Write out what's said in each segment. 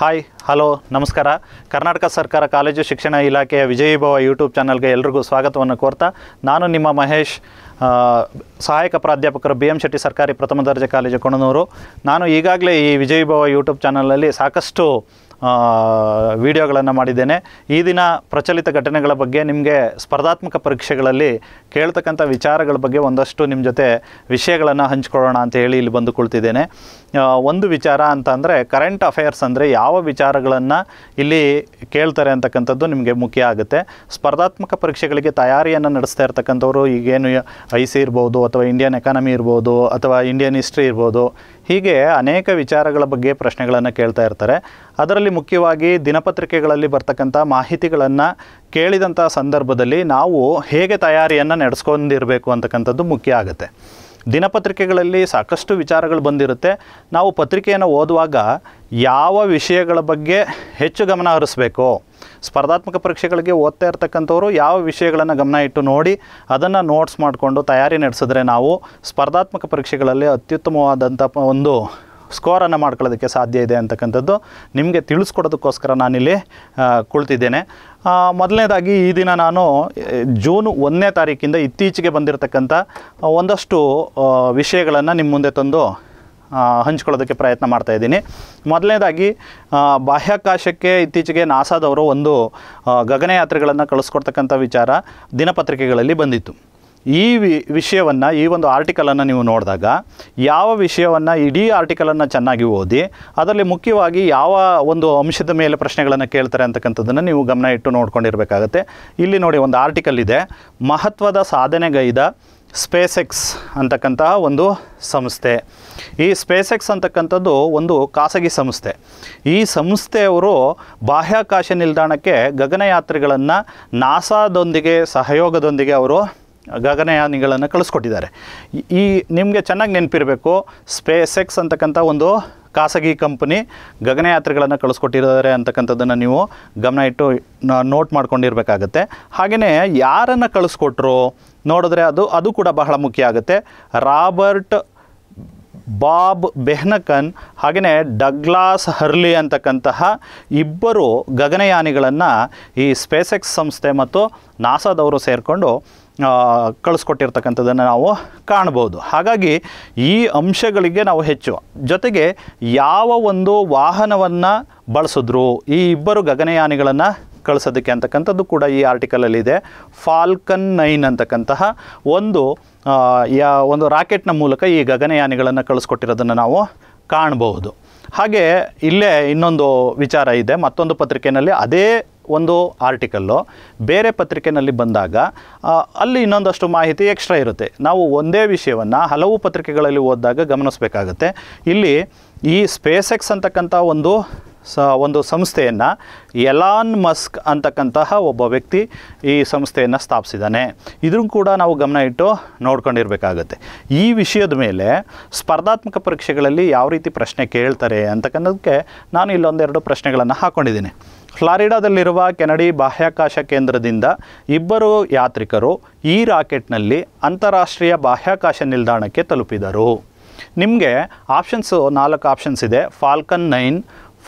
hi hello ನಮಸ್ಕಾರ ಕರ್ನಾಟಕ ಸರ್ಕಾರ college ಶಿಕ್ಷಣ ಇಲಾಖೆಯ ವಿಜಯೀಭವ ಯೂಟ್ಯೂಬ್ ಚಾನಲ್ಗೆ ಎಲ್ರಿಗೂ ಸ್ವಾಗತವನ್ನು ಕೋರ್ತಾ ನಾನು ನಿಮ್ಮ ಮಹೇಶ್ ಸಹಾಯಕ ಪ್ರಾಧ್ಯಾಪಕರು ಬಿ ಎಂ ಶೆಟ್ಟಿ ಸರ್ಕಾರಿ ಪ್ರಥಮ ದರ್ಜೆ ಕಾಲೇಜು ಕೊಣನೂರು ನಾನು ಈಗಾಗಲೇ ಈ ವಿಜಯೀಭವ ಯೂಟ್ಯೂಬ್ ಚಾನಲಲ್ಲಿ ಸಾಕಷ್ಟು ವಿಡಿಯೋಗಳನ್ನು ಮಾಡಿದ್ದೇನೆ ಈ ದಿನ ಪ್ರಚಲಿತ ಘಟನೆಗಳ ಬಗ್ಗೆ ನಿಮಗೆ ಸ್ಪರ್ಧಾತ್ಮಕ ಪರೀಕ್ಷೆಗಳಲ್ಲಿ ಕೇಳ್ತಕ್ಕಂಥ ವಿಚಾರಗಳ ಬಗ್ಗೆ ಒಂದಷ್ಟು ನಿಮ್ಮ ಜೊತೆ ವಿಷಯಗಳನ್ನು ಹಂಚ್ಕೊಳ್ಳೋಣ ಅಂತ ಹೇಳಿ ಇಲ್ಲಿ ಬಂದು ಒಂದು ವಿಚಾರ ಅಂತ ಅಂದರೆ ಕರೆಂಟ್ ಅಫೇರ್ಸ್ ಅಂದರೆ ಯಾವ ವಿಚಾರಗಳನ್ನು ಇಲ್ಲಿ ಕೇಳ್ತಾರೆ ಅಂತಕ್ಕಂಥದ್ದು ನಿಮಗೆ ಮುಖ್ಯ ಆಗುತ್ತೆ ಸ್ಪರ್ಧಾತ್ಮಕ ಪರೀಕ್ಷೆಗಳಿಗೆ ತಯಾರಿಯನ್ನು ನಡೆಸ್ತಾ ಇರ್ತಕ್ಕಂಥವ್ರು ಈಗೇನು ಐ ಸಿ ಇರ್ಬೋದು ಅಥವಾ ಇಂಡಿಯನ್ ಎಕಾನಮಿ ಇರ್ಬೋದು ಅಥವಾ ಇಂಡಿಯನ್ ಹಿಸ್ಟ್ರಿ ಇರ್ಬೋದು ಹೀಗೆ ಅನೇಕ ವಿಚಾರಗಳ ಬಗ್ಗೆ ಪ್ರಶ್ನೆಗಳನ್ನು ಕೇಳ್ತಾ ಇರ್ತಾರೆ ಅದರಲ್ಲಿ ಮುಖ್ಯವಾಗಿ ದಿನಪತ್ರಿಕೆಗಳಲ್ಲಿ ಬರ್ತಕ್ಕಂಥ ಮಾಹಿತಿಗಳನ್ನು ಕೇಳಿದಂಥ ಸಂದರ್ಭದಲ್ಲಿ ನಾವು ಹೇಗೆ ತಯಾರಿಯನ್ನು ನಡೆಸ್ಕೊಂಡಿರಬೇಕು ಅಂತಕ್ಕಂಥದ್ದು ಮುಖ್ಯ ಆಗುತ್ತೆ ದಿನಪತ್ರಿಕೆಗಳಲ್ಲಿ ಸಾಕಷ್ಟು ವಿಚಾರಗಳು ಬಂದಿರುತ್ತೆ ನಾವು ಪತ್ರಿಕೆಯನ್ನು ಓದುವಾಗ ಯಾವ ವಿಷಯಗಳ ಬಗ್ಗೆ ಹೆಚ್ಚು ಗಮನ ಹರಿಸ್ಬೇಕು ಸ್ಪರ್ಧಾತ್ಮಕ ಪರೀಕ್ಷೆಗಳಿಗೆ ಓದ್ತಾ ಇರ್ತಕ್ಕಂಥವ್ರು ಯಾವ ವಿಷಯಗಳನ್ನು ಗಮನ ಇಟ್ಟು ನೋಡಿ ಅದನ್ನು ನೋಟ್ಸ್ ಮಾಡಿಕೊಂಡು ತಯಾರಿ ನಡೆಸಿದ್ರೆ ನಾವು ಸ್ಪರ್ಧಾತ್ಮಕ ಪರೀಕ್ಷೆಗಳಲ್ಲಿ ಅತ್ಯುತ್ತಮವಾದಂಥ ಒಂದು ಸ್ಕೋರನ್ನು ಮಾಡ್ಕೊಳ್ಳೋದಕ್ಕೆ ಸಾಧ್ಯ ಇದೆ ಅಂತಕ್ಕಂಥದ್ದು ನಿಮಗೆ ತಿಳಿಸ್ಕೊಡೋದಕ್ಕೋಸ್ಕರ ನಾನಿಲ್ಲಿ ಕುಳಿತಿದ್ದೇನೆ ಮೊದಲನೇದಾಗಿ ಈ ದಿನ ನಾನು ಜೂನ್ ಒಂದನೇ ತಾರೀಕಿಂದ ಇತ್ತೀಚೆಗೆ ಬಂದಿರತಕ್ಕಂಥ ಒಂದಷ್ಟು ವಿಷಯಗಳನ್ನು ನಿಮ್ಮ ಮುಂದೆ ತಂದು ಹಂಚ್ಕೊಳ್ಳೋದಕ್ಕೆ ಪ್ರಯತ್ನ ಮಾಡ್ತಾ ಇದ್ದೀನಿ ಮೊದಲನೇದಾಗಿ ಬಾಹ್ಯಾಕಾಶಕ್ಕೆ ಇತ್ತೀಚೆಗೆ ನಾಸಾದವರು ಒಂದು ಗಗನಯಾತ್ರೆಗಳನ್ನು ಕಳಿಸ್ಕೊಡ್ತಕ್ಕಂಥ ವಿಚಾರ ದಿನಪತ್ರಿಕೆಗಳಲ್ಲಿ ಬಂದಿತ್ತು ಈ ವಿ ವಿಷಯವನ್ನು ಈ ಒಂದು ಆರ್ಟಿಕಲನ್ನು ನೀವು ನೋಡಿದಾಗ ಯಾವ ವಿಷಯವನ್ನು ಇಡೀ ಆರ್ಟಿಕಲನ್ನು ಚೆನ್ನಾಗಿ ಓದಿ ಅದರಲ್ಲಿ ಮುಖ್ಯವಾಗಿ ಯಾವ ಒಂದು ಅಂಶದ ಮೇಲೆ ಪ್ರಶ್ನೆಗಳನ್ನು ಕೇಳ್ತಾರೆ ಅಂತಕ್ಕಂಥದ್ದನ್ನು ನೀವು ಗಮನ ಇಟ್ಟು ನೋಡ್ಕೊಂಡಿರಬೇಕಾಗತ್ತೆ ಇಲ್ಲಿ ನೋಡಿ ಒಂದು ಆರ್ಟಿಕಲ್ ಇದೆ ಮಹತ್ವದ ಸಾಧನೆಗೈದ ಸ್ಪೇಸ್ ಎಕ್ಸ್ ಅಂತಕ್ಕಂತಹ ಒಂದು ಸಂಸ್ಥೆ ಈ ಸ್ಪೇಸ್ ಎಕ್ಸ್ ಅಂತಕ್ಕಂಥದ್ದು ಒಂದು ಖಾಸಗಿ ಸಂಸ್ಥೆ ಈ ಸಂಸ್ಥೆಯವರು ಬಾಹ್ಯಾಕಾಶ ನಿಲ್ದಾಣಕ್ಕೆ ಗಗನಯಾತ್ರಿಗಳನ್ನು ನಾಸಾದೊಂದಿಗೆ ಸಹಯೋಗದೊಂದಿಗೆ ಅವರು ಗಗನಯಾನಿಗಳನ್ನು ಕಳಿಸ್ಕೊಟ್ಟಿದ್ದಾರೆ ಈ ನಿಮಗೆ ಚೆನ್ನಾಗಿ ನೆನಪಿರಬೇಕು ಸ್ಪೇಸ್ ಎಕ್ಸ್ ಅಂತಕ್ಕಂಥ ಒಂದು ಖಾಸಗಿ ಕಂಪನಿ ಗಗನಯಾತ್ರಿಗಳನ್ನು ಕಳಿಸ್ಕೊಟ್ಟಿದ್ದಾರೆ ಅಂತಕ್ಕಂಥದ್ದನ್ನು ನೀವು ಗಮನ ಇಟ್ಟು ನೋಟ್ ಮಾಡ್ಕೊಂಡಿರಬೇಕಾಗತ್ತೆ ಹಾಗೆಯೇ ಯಾರನ್ನು ಕಳಿಸ್ಕೊಟ್ರು ನೋಡಿದ್ರೆ ಅದು ಅದು ಕೂಡ ಬಹಳ ಮುಖ್ಯ ಆಗುತ್ತೆ ರಾಬರ್ಟ್ ಬಾಬ್ ಬೆಹ್ನಕನ್ ಹಾಗೆಯೇ ಡಗ್ಲಾಸ್ ಹರ್ಲಿ ಅಂತಕ್ಕಂತಹ ಇಬ್ಬರು ಗಗನಯಾನಿಗಳನ್ನು ಈ ಸ್ಪೇಸೆಕ್ಸ್ ಸಂಸ್ಥೆ ಮತ್ತು ನಾಸಾದವರು ಸೇರಿಕೊಂಡು ಕಳಿಸ್ಕೊಟ್ಟಿರ್ತಕ್ಕಂಥದ್ದನ್ನು ನಾವು ಕಾಣ್ಬೋದು ಹಾಗಾಗಿ ಈ ಅಂಶಗಳಿಗೆ ನಾವು ಹೆಚ್ಚು ಜೊತೆಗೆ ಯಾವ ಒಂದು ವಾಹನವನ್ನು ಬಳಸಿದ್ರು ಈ ಇಬ್ಬರು ಗಗನಯಾನಿಗಳನ್ನು ಕಳಿಸೋದಕ್ಕೆ ಅಂತಕ್ಕಂಥದ್ದು ಕೂಡ ಈ ಆರ್ಟಿಕಲಲ್ಲಿ ಇದೆ ಫಾಲ್ಕನ್ ನೈನ್ ಅಂತಕ್ಕಂತಹ ಒಂದು ಯಾ ಒಂದು ರಾಕೆಟ್ನ ಮೂಲಕ ಈ ಗಗನಯಾನಿಗಳನ್ನು ಕಳಿಸ್ಕೊಟ್ಟಿರೋದನ್ನು ನಾವು ಕಾಣಬಹುದು ಹಾಗೆ ಇಲ್ಲೇ ಇನ್ನೊಂದು ವಿಚಾರ ಇದೆ ಮತ್ತೊಂದು ಪತ್ರಿಕೆಯಲ್ಲಿ ಅದೇ ಒಂದು ಆರ್ಟಿಕಲ್ಲು ಬೇರೆ ಪತ್ರಿಕೆಯಲ್ಲಿ ಬಂದಾಗ ಅಲ್ಲಿ ಇನ್ನೊಂದಷ್ಟು ಮಾಹಿತಿ ಎಕ್ಸ್ಟ್ರಾ ಇರುತ್ತೆ ನಾವು ಒಂದೇ ವಿಷಯವನ್ನು ಹಲವು ಪತ್ರಿಕೆಗಳಲ್ಲಿ ಓದಿದಾಗ ಗಮನಿಸಬೇಕಾಗುತ್ತೆ ಇಲ್ಲಿ ಈ ಸ್ಪೇಸ್ ಎಕ್ಸ್ ಅಂತಕ್ಕಂಥ ಒಂದು ಸ ಒಂದು ಸಂಸ್ಥೆಯನ್ನು ಎಲಾನ್ ಮಸ್ಕ್ ಅಂತಕ್ಕಂತಹ ಒಬ್ಬ ವ್ಯಕ್ತಿ ಈ ಸಂಸ್ಥೆಯನ್ನು ಸ್ಥಾಪಿಸಿದ್ದಾನೆ ಇದನ್ನು ಕೂಡ ನಾವು ಗಮನ ಇಟ್ಟು ನೋಡ್ಕೊಂಡಿರಬೇಕಾಗತ್ತೆ ಈ ವಿಷಯದ ಮೇಲೆ ಸ್ಪರ್ಧಾತ್ಮಕ ಪರೀಕ್ಷೆಗಳಲ್ಲಿ ಯಾವ ರೀತಿ ಪ್ರಶ್ನೆ ಕೇಳ್ತಾರೆ ಅಂತಕ್ಕಂಥದ್ದಕ್ಕೆ ನಾನು ಇಲ್ಲೊಂದೆರಡು ಪ್ರಶ್ನೆಗಳನ್ನು ಹಾಕ್ಕೊಂಡಿದ್ದೀನಿ ಫ್ಲಾರಿಡಾದಲ್ಲಿರುವ ಕೆನಡಿ ಬಾಹ್ಯಾಕಾಶ ಕೇಂದ್ರದಿಂದ ಇಬ್ಬರು ಯಾತ್ರಿಕರು ಈ ರಾಕೆಟ್ನಲ್ಲಿ ಅಂತಾರಾಷ್ಟ್ರೀಯ ಬಾಹ್ಯಾಕಾಶ ನಿಲ್ದಾಣಕ್ಕೆ ತಲುಪಿದರು ನಿಮಗೆ ಆಪ್ಷನ್ಸು ನಾಲ್ಕು ಆಪ್ಷನ್ಸ್ ಇದೆ Falcon nine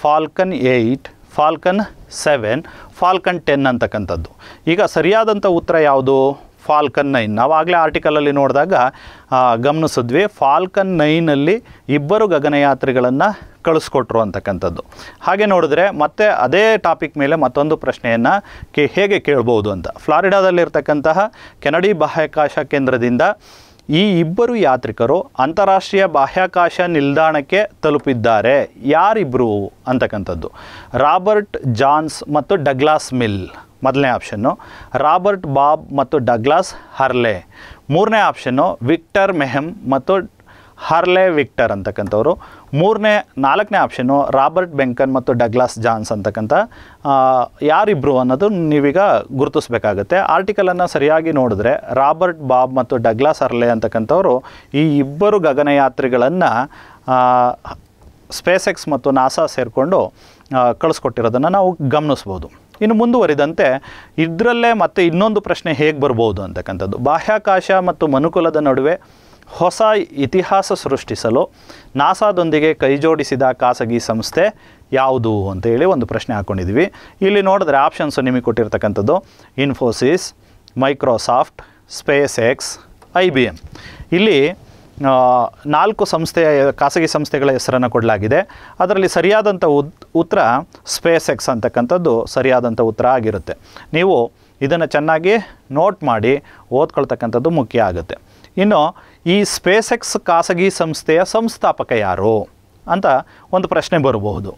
Falcon eight Falcon seven Falcon ten ಅಂತಕ್ಕಂಥದ್ದು ಈಗ ಸರಿಯಾದಂಥ ಉತ್ತರ ಯಾವುದು ಫಾಲ್ಕನ್ ನೈನ್ ನಾವಾಗಲೇ ಆರ್ಟಿಕಲಲ್ಲಿ ನೋಡಿದಾಗ ಗಮನಿಸಿದ್ವಿ ಫಾಲ್ಕನ್ ನೈನಲ್ಲಿ ಇಬ್ಬರು ಗಗನಯಾತ್ರಿಗಳನ್ನು ಕಳಿಸ್ಕೊಟ್ರು ಅಂತಕ್ಕಂಥದ್ದು ಹಾಗೆ ನೋಡಿದ್ರೆ ಮತ್ತೆ ಅದೇ ಟಾಪಿಕ್ ಮೇಲೆ ಮತ್ತೊಂದು ಪ್ರಶ್ನೆಯನ್ನು ಕೆ ಹೇಗೆ ಕೇಳ್ಬೋದು ಅಂತ ಫ್ಲಾರಿಡಾದಲ್ಲಿರ್ತಕ್ಕಂತಹ ಕೆನಡಿ ಬಾಹ್ಯಾಕಾಶ ಕೇಂದ್ರದಿಂದ ಈ ಇಬ್ಬರು ಯಾತ್ರಿಕರು ಅಂತಾರಾಷ್ಟ್ರೀಯ ಬಾಹ್ಯಾಕಾಶ ನಿಲ್ದಾಣಕ್ಕೆ ತಲುಪಿದ್ದಾರೆ ಯಾರಿಬ್ಬರು ಅಂತಕ್ಕಂಥದ್ದು ರಾಬರ್ಟ್ ಜಾನ್ಸ್ ಮತ್ತು ಡಗ್ಲಾಸ್ ಮಿಲ್ ಮೊದಲನೇ ಆಪ್ಷನ್ನು ರಾಬರ್ಟ್ ಬಾಬ್ ಮತ್ತು ಡಗ್ಲಾಸ್ ಹರ್ಲೆ ಮೂರನೇ ಆಪ್ಷನ್ನು ವಿಕ್ಟರ್ ಮೆಹಮ್ ಮತ್ತು ಹರ್ಲೆ ವಿಕ್ಟರ್ ಅಂತಕ್ಕಂಥವ್ರು ಮೂರನೇ ನಾಲ್ಕನೇ ಆಪ್ಷನ್ನು ರಾಬರ್ಟ್ ಬೆಂಕನ್ ಮತ್ತು ಡಗ್ಲಾಸ್ ಜಾನ್ಸ್ ಅಂತಕ್ಕಂಥ ಯಾರಿಬ್ಬರು ಅನ್ನೋದು ನೀವೀಗ ಗುರುತಿಸ್ಬೇಕಾಗತ್ತೆ ಆರ್ಟಿಕಲನ್ನು ಸರಿಯಾಗಿ ನೋಡಿದ್ರೆ ರಾಬರ್ಟ್ ಬಾಬ್ ಮತ್ತು ಡಗ್ಲಾಸ್ ಹರ್ಲೆ ಅಂತಕ್ಕಂಥವ್ರು ಈ ಇಬ್ಬರು ಗಗನಯಾತ್ರಿಗಳನ್ನು ಸ್ಪೇಸೆಕ್ಸ್ ಮತ್ತು ನಾಸಾ ಸೇರಿಕೊಂಡು ಕಳಿಸ್ಕೊಟ್ಟಿರೋದನ್ನು ನಾವು ಗಮನಿಸ್ಬೋದು ಇನ್ನು ಮುಂದುವರಿದಂತೆ ಇದರಲ್ಲೇ ಮತ್ತೆ ಇನ್ನೊಂದು ಪ್ರಶ್ನೆ ಹೇಗೆ ಬರ್ಬೋದು ಅಂತಕ್ಕಂಥದ್ದು ಬಾಹ್ಯಾಕಾಶ ಮತ್ತು ಮನುಕುಲದ ನಡುವೆ ಹೊಸ ಇತಿಹಾಸ ಸೃಷ್ಟಿಸಲು ನಾಸಾದೊಂದಿಗೆ ಕೈಜೋಡಿಸಿದ ಖಾಸಗಿ ಸಂಸ್ಥೆ ಯಾವುದು ಅಂತೇಳಿ ಒಂದು ಪ್ರಶ್ನೆ ಹಾಕ್ಕೊಂಡಿದ್ವಿ ಇಲ್ಲಿ ನೋಡಿದ್ರೆ ಆಪ್ಷನ್ಸು ನಿಮಗೆ ಕೊಟ್ಟಿರ್ತಕ್ಕಂಥದ್ದು Infosys Microsoft SpaceX I B M ಇಲ್ಲಿ ನಾಲ್ಕು ಸಂಸ್ಥೆಯ ಖಾಸಗಿ ಸಂಸ್ಥೆಗಳ ಹೆಸರನ್ನು ಕೊಡಲಾಗಿದೆ ಅದರಲ್ಲಿ ಸರಿಯಾದಂಥ ಉತ್ತರ ಸ್ಪೇಸ್ ಎಕ್ಸ್ ಅಂತಕ್ಕಂಥದ್ದು ಸರಿಯಾದಂಥ ಉತ್ತರ ಆಗಿರುತ್ತೆ ನೀವು ಇದನ್ನು ಚೆನ್ನಾಗಿ ನೋಟ್ ಮಾಡಿ ಓದ್ಕೊಳ್ತಕ್ಕಂಥದ್ದು ಮುಖ್ಯ ಆಗುತ್ತೆ ಇನ್ನು ಈ ಸ್ಪೇಸ್ ಎಕ್ಸ್ ಖಾಸಗಿ ಸಂಸ್ಥೆಯ ಸಂಸ್ಥಾಪಕ ಯಾರು ಅಂತ ಒಂದು ಪ್ರಶ್ನೆ ಬರಬಹುದು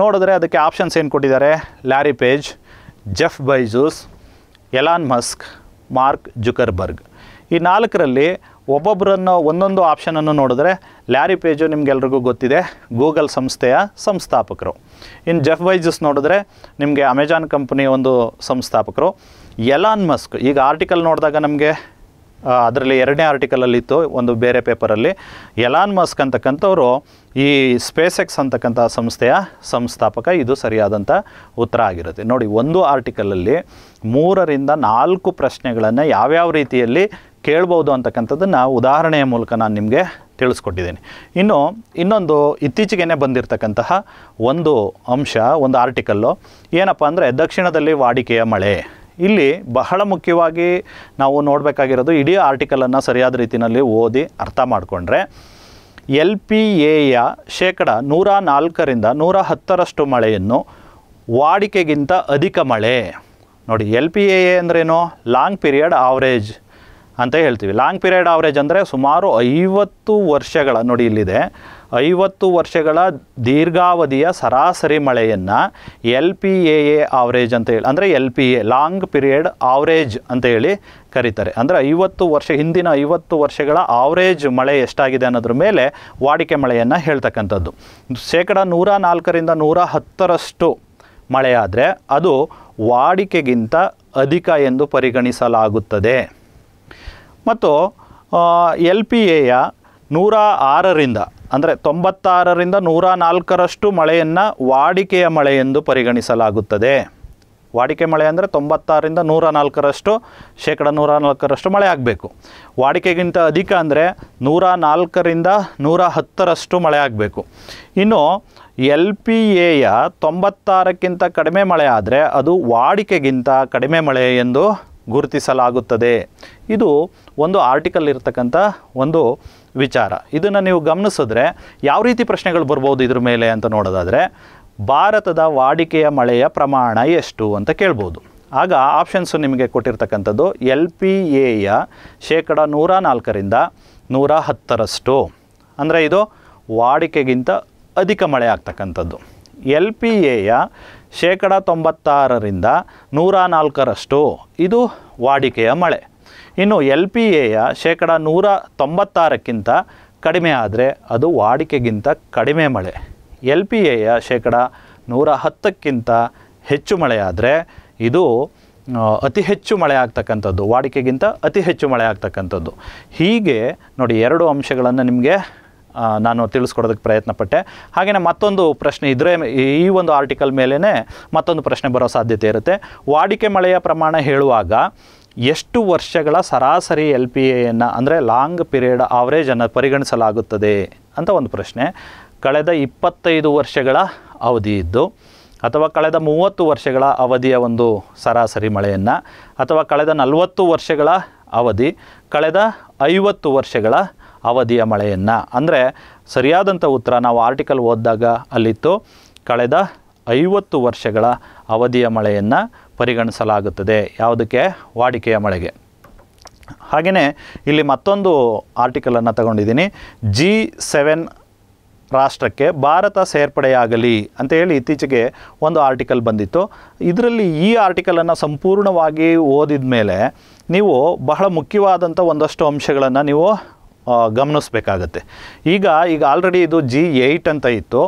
ನೋಡಿದ್ರೆ ಅದಕ್ಕೆ ಆಪ್ಷನ್ಸ್ ಏನು ಕೊಟ್ಟಿದ್ದಾರೆ Larry Page Jeff Byju's Elon Musk Mark Zuckerberg ಈ ನಾಲ್ಕರಲ್ಲಿ ಒಬ್ಬೊಬ್ಬರನ್ನು ಒಂದೊಂದು ಆಪ್ಷನನ್ನು ನೋಡಿದ್ರೆ ಲ್ಯಾರಿ ಪೇಜು ನಿಮಗೆಲ್ರಿಗೂ ಗೊತ್ತಿದೆ ಗೂಗಲ್ ಸಂಸ್ಥೆಯ ಸಂಸ್ಥಾಪಕರು ಇನ್ನು ಜೆಫ್ ವೈಜಸ್ ನೋಡಿದ್ರೆ ನಿಮಗೆ ಅಮೆಜಾನ್ ಕಂಪ್ನಿಯ ಒಂದು ಸಂಸ್ಥಾಪಕರು ಎಲಾನ್ ಮಸ್ಕ್ ಈಗ ಆರ್ಟಿಕಲ್ ನೋಡಿದಾಗ ನಮಗೆ ಅದರಲ್ಲಿ ಎರಡನೇ ಆರ್ಟಿಕಲಲ್ಲಿತ್ತು ಇತ್ತು ಒಂದು ಬೇರೆ ಪೇಪರಲ್ಲಿ ಎಲಾನ್ ಮಸ್ಕ್ ಅಂತಕ್ಕಂಥವ್ರು ಈ ಸ್ಪೇಸ್ ಎಕ್ಸ್ ಅಂತಕ್ಕಂಥ ಸಂಸ್ಥೆಯ ಸಂಸ್ಥಾಪಕ ಇದು ಸರಿಯಾದಂಥ ಉತ್ತರ ಆಗಿರುತ್ತೆ ನೋಡಿ ಒಂದು ಆರ್ಟಿಕಲಲ್ಲಿ ಮೂರರಿಂದ ನಾಲ್ಕು ಪ್ರಶ್ನೆಗಳನ್ನು ಯಾವ್ಯಾವ ರೀತಿಯಲ್ಲಿ ಕೇಳ್ಬೋದು ಅಂತಕ್ಕಂಥದ್ದನ್ನು ಉದಾಹರಣೆಯ ಮೂಲಕ ನಾನು ನಿಮಗೆ ತಿಳಿಸ್ಕೊಟ್ಟಿದ್ದೀನಿ ಇನ್ನು ಇನ್ನೊಂದು ಇತ್ತೀಚೆಗೆ ಬಂದಿರತಕ್ಕಂತಹ ಒಂದು ಅಂಶ ಒಂದು ಆರ್ಟಿಕಲ್ಲು ಏನಪ್ಪ ಅಂದರೆ ದಕ್ಷಿಣದಲ್ಲಿ ವಾಡಿಕೆಯ ಮಳೆ ಇಲ್ಲಿ ಬಹಳ ಮುಖ್ಯವಾಗಿ ನಾವು ನೋಡಬೇಕಾಗಿರೋದು ಇಡೀ ಆರ್ಟಿಕಲನ್ನು ಸರಿಯಾದ ರೀತಿಯಲ್ಲಿ ಓದಿ ಅರ್ಥ ಮಾಡಿಕೊಂಡ್ರೆ ಎಲ್ ಪಿ ಎಯ ಶೇಕಡ ನೂರ ನಾಲ್ಕರಿಂದ ನೂರ ಹತ್ತರಷ್ಟು ಮಳೆಯನ್ನು ವಾಡಿಕೆಗಿಂತ ಅಧಿಕ ಮಳೆ ನೋಡಿ ಎಲ್ ಪಿ ಎ ಅಂದ್ರೇನು ಲಾಂಗ್ ಪೀರಿಯಡ್ ಆವ್ರೇಜ್ ಅಂತ ಹೇಳ್ತೀವಿ ಲಾಂಗ್ ಪೀರಿಯಡ್ ಆವ್ರೇಜ್ ಅಂದರೆ ಸುಮಾರು ಐವತ್ತು ವರ್ಷಗಳ ನೋಡಿ ಇಲ್ಲಿದೆ ಐವತ್ತು ವರ್ಷಗಳ ದೀರ್ಘಾವಧಿಯ ಸರಾಸರಿ ಮಳೆಯನ್ನು L P A A average ಅಂತ ಹೇಳಿ ಅಂದರೆ L P A long period average ಅಂತ ಹೇಳಿ ಕರೀತಾರೆ ಅಂದರೆ ಐವತ್ತು ವರ್ಷ ಹಿಂದಿನ ಐವತ್ತು ವರ್ಷಗಳ ಆವ್ರೇಜ್ ಮಳೆ ಎಷ್ಟಾಗಿದೆ ಅನ್ನೋದ್ರ ಮೇಲೆ ವಾಡಿಕೆ ಮಳೆಯನ್ನು ಹೇಳ್ತಕ್ಕಂಥದ್ದು ಶೇಕಡ ನೂರ ನಾಲ್ಕರಿಂದ ನೂರ ಹತ್ತರಷ್ಟು ಮಳೆಯಾದರೆ ಅದು ವಾಡಿಕೆಗಿಂತ ಅಧಿಕ ಎಂದು ಪರಿಗಣಿಸಲಾಗುತ್ತದೆ ಮತ್ತು ಎಲ್ ಪಿ ಎಯ ನೂರ ಆರರಿಂದ ಅಂದರೆ ತೊಂಬತ್ತಾರರಿಂದ ನೂರ ನಾಲ್ಕರಷ್ಟು ಮಳೆಯನ್ನು ವಾಡಿಕೆಯ ಮಳೆ ಎಂದು ಪರಿಗಣಿಸಲಾಗುತ್ತದೆ ವಾಡಿಕೆ ಮಳೆ ಅಂದರೆ ತೊಂಬತ್ತಾರರಿಂದ ನೂರ ನಾಲ್ಕರಷ್ಟು ಶೇಕಡ ನೂರ ನಾಲ್ಕರಷ್ಟು ಮಳೆ ಆಗಬೇಕು ವಾಡಿಕೆಗಿಂತ ಅಧಿಕ ಅಂದರೆ ನೂರ ನಾಲ್ಕರಿಂದ ನೂರ ಹತ್ತರಷ್ಟು ಮಳೆ ಆಗಬೇಕು ಇನ್ನು ಎಲ್ ಪಿ ಎಯ ತೊಂಬತ್ತಾರಕ್ಕಿಂತ ಕಡಿಮೆ ಮಳೆ ಆದರೆ ಅದು ವಾಡಿಕೆಗಿಂತ ಕಡಿಮೆ ಮಳೆ ಎಂದು ಗುರುತಿಸಲಾಗುತ್ತದೆ ಇದು ಒಂದು ಆರ್ಟಿಕಲ್ ಇರತಕ್ಕಂಥ ಒಂದು ವಿಚಾರ ಇದನ್ನು ನೀವು ಗಮನಿಸಿದ್ರೆ ಯಾವ ರೀತಿ ಪ್ರಶ್ನೆಗಳು ಬರ್ಬೋದು ಇದ್ರ ಮೇಲೆ ಅಂತ ನೋಡೋದಾದರೆ ಭಾರತದ ವಾಡಿಕೆಯ ಮಳೆಯ ಪ್ರಮಾಣ ಎಷ್ಟು ಅಂತ ಕೇಳ್ಬೋದು ಆಗ ಆಪ್ಷನ್ಸು ನಿಮಗೆ ಕೊಟ್ಟಿರ್ತಕ್ಕಂಥದ್ದು ಎಲ್ ಪಿ ಎಯ ಶೇಕಡ ನೂರ ನಾಲ್ಕರಿಂದ ನೂರ ಹತ್ತರಷ್ಟು ಅಂದರೆ ಇದು ವಾಡಿಕೆಗಿಂತ ಅಧಿಕ ಮಳೆ ಆಗ್ತಕ್ಕಂಥದ್ದು ಎಲ್ ಪಿ ಎಯ ಶೇಕಡ ತೊಂಬತ್ತಾರರಿಂದ ನೂರ ನಾಲ್ಕರಷ್ಟು ಇದು ವಾಡಿಕೆಯ ಮಳೆ ಇನ್ನು ಎಲ್ ಪಿ ಎಯ ಶೇಕಡ ನೂರ ತೊಂಬತ್ತಾರಕ್ಕಿಂತ ಕಡಿಮೆ ಆದರೆ ಅದು ವಾಡಿಕೆಗಿಂತ ಕಡಿಮೆ ಮಳೆ ಎಲ್ ಪಿ ಎಯ ಶೇಕಡ ನೂರ ಹತ್ತಕ್ಕಿಂತ ಹೆಚ್ಚು ಮಳೆಯಾದರೆ ಇದು ಅತಿ ಹೆಚ್ಚು ಮಳೆ ಆಗ್ತಕ್ಕಂಥದ್ದು ವಾಡಿಕೆಗಿಂತ ಅತಿ ಹೆಚ್ಚು ಮಳೆ ಆಗ್ತಕ್ಕಂಥದ್ದು ಹೀಗೆ ನೋಡಿ ಎರಡು ಅಂಶಗಳನ್ನು ನಿಮಗೆ ನಾನು ತಿಳಿಸ್ಕೊಡೋದಕ್ಕೆ ಪ್ರಯತ್ನ ಪಟ್ಟೆ ಹಾಗೆಯೇ ಮತ್ತೊಂದು ಪ್ರಶ್ನೆ ಇದ್ರೆ ಈ ಒಂದು ಆರ್ಟಿಕಲ್ ಮೇಲೇ ಮತ್ತೊಂದು ಪ್ರಶ್ನೆ ಬರೋ ಸಾಧ್ಯತೆ ಇರುತ್ತೆ ವಾಡಿಕೆ ಮಳೆಯ ಪ್ರಮಾಣ ಹೇಳುವಾಗ ಎಷ್ಟು ವರ್ಷಗಳ ಸರಾಸರಿ ಎಲ್ ಪಿ ಎಯನ್ನು ಅಂದರೆ ಲಾಂಗ್ ಪಿರಿಯಡ್ ಆವರೇಜನ್ನು ಪರಿಗಣಿಸಲಾಗುತ್ತದೆ ಅಂತ ಒಂದು ಪ್ರಶ್ನೆ ಕಳೆದ ಇಪ್ಪತ್ತೈದು ವರ್ಷಗಳ ಅವಧಿ ಇದ್ದು ಅಥವಾ ಕಳೆದ ಮೂವತ್ತು ವರ್ಷಗಳ ಅವಧಿಯ ಒಂದು ಸರಾಸರಿ ಮಳೆಯನ್ನು ಅಥವಾ ಕಳೆದ ನಲವತ್ತು ವರ್ಷಗಳ ಅವಧಿ ಕಳೆದ ಐವತ್ತು ವರ್ಷಗಳ ಅವಧಿಯ ಮಳೆಯನ್ನು ಅಂದರೆ ಸರಿಯಾದಂಥ ಉತ್ತರ ನಾವು ಆರ್ಟಿಕಲ್ ಓದಿದಾಗ ಅಲ್ಲಿತ್ತು ಕಳೆದ ಐವತ್ತು ವರ್ಷಗಳ ಅವಧಿಯ ಮಳೆಯನ್ನು ಪರಿಗಣಿಸಲಾಗುತ್ತದೆ ಯಾವುದಕ್ಕೆ ವಾಡಿಕೆಯ ಮಳೆಗೆ ಹಾಗೆಯೇ ಇಲ್ಲಿ ಮತ್ತೊಂದು ಆರ್ಟಿಕಲನ್ನು ತಗೊಂಡಿದ್ದೀನಿ ಜಿ ಸೆವೆನ್ ರಾಷ್ಟ್ರಕ್ಕೆ ಭಾರತ ಸೇರ್ಪಡೆಯಾಗಲಿ ಅಂತ ಹೇಳಿ ಇತ್ತೀಚೆಗೆ ಒಂದು ಆರ್ಟಿಕಲ್ ಬಂದಿತ್ತು ಇದರಲ್ಲಿ ಈ ಆರ್ಟಿಕಲನ್ನು ಸಂಪೂರ್ಣವಾಗಿ ಓದಿದ ಮೇಲೆ ನೀವು ಬಹಳ ಮುಖ್ಯವಾದಂಥ ಒಂದಷ್ಟು ಅಂಶಗಳನ್ನು ನೀವು ಗಮನಿಸಬೇಕಾಗತ್ತೆ ಈಗ ಈಗ ಆಲ್ರೆಡಿ ಇದು ಜಿ ಏಯ್ಟ್ ಅಂತ ಇತ್ತು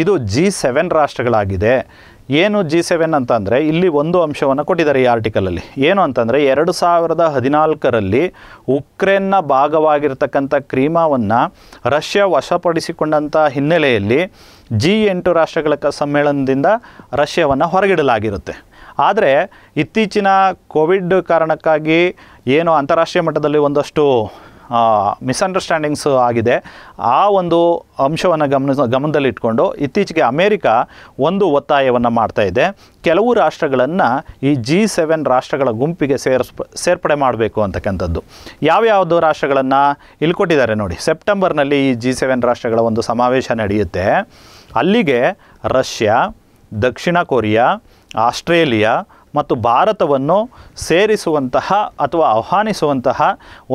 ಇದು ಜಿ ಸೆವೆನ್ ರಾಷ್ಟ್ರಗಳಾಗಿದೆ ಏನು ಜಿ ಸೆವೆನ್ ಅಂತಂದರೆ ಇಲ್ಲಿ ಒಂದು ಅಂಶವನ್ನು ಕೊಟ್ಟಿದ್ದಾರೆ ಈ ಆರ್ಟಿಕಲಲ್ಲಿ ಏನು ಅಂತಂದರೆ ಎರಡು ಸಾವಿರದ ಹದಿನಾಲ್ಕರಲ್ಲಿ ಉಕ್ರೇನ್ನ ಭಾಗವಾಗಿರ್ತಕ್ಕಂಥ ಕ್ರೀಮಾವನ್ನು ರಷ್ಯಾ ವಶಪಡಿಸಿಕೊಂಡಂಥ ಹಿನ್ನೆಲೆಯಲ್ಲಿ ಜಿ ಎಂಟು ರಾಷ್ಟ್ರಗಳ ಸಮ್ಮೇಳನದಿಂದ ರಷ್ಯಾವನ್ನು ಹೊರಗಿಡಲಾಗಿರುತ್ತೆ ಆದರೆ ಇತ್ತೀಚಿನ ಕೋವಿಡ್ ಕಾರಣಕ್ಕಾಗಿ ಏನು ಅಂತಾರಾಷ್ಟ್ರೀಯ ಮಟ್ಟದಲ್ಲಿ ಒಂದಷ್ಟು ಮಿಸ್ಅಂಡರ್ಸ್ಟ್ಯಾಂಡಿಂಗ್ಸ್ ಆಗಿದೆ ಆ ಒಂದು ಅಂಶವನ್ನು ಗಮನ ಗಮನದಲ್ಲಿಟ್ಕೊಂಡು ಇತ್ತೀಚೆಗೆ ಅಮೇರಿಕಾ ಒಂದು ಒತ್ತಾಯವನ್ನು ಮಾಡ್ತಾ ಇದೆ ಕೆಲವು ರಾಷ್ಟ್ರಗಳನ್ನು ಈ ಜಿ ಸೆವೆನ್ ರಾಷ್ಟ್ರಗಳ ಗುಂಪಿಗೆ ಸೇರಿಸ್ ಸೇರ್ಪಡೆ ಮಾಡಬೇಕು ಅಂತಕ್ಕಂಥದ್ದು ಯಾವ್ಯಾವುದು ರಾಷ್ಟ್ರಗಳನ್ನು ಇಲ್ಲಿ ಕೊಟ್ಟಿದ್ದಾರೆ ನೋಡಿ ಸೆಪ್ಟೆಂಬರ್ನಲ್ಲಿ ಈ ಜಿ ಸೆವೆನ್ ರಾಷ್ಟ್ರಗಳ ಒಂದು ಸಮಾವೇಶ ನಡೆಯುತ್ತೆ ಅಲ್ಲಿಗೆ ರಷ್ಯಾ ದಕ್ಷಿಣ ಕೊರಿಯಾ ಆಸ್ಟ್ರೇಲಿಯಾ ಮತ್ತು ಭಾರತವನ್ನು ಸೇರಿಸುವಂತಹ ಅಥವಾ ಆಹ್ವಾನಿಸುವಂತಹ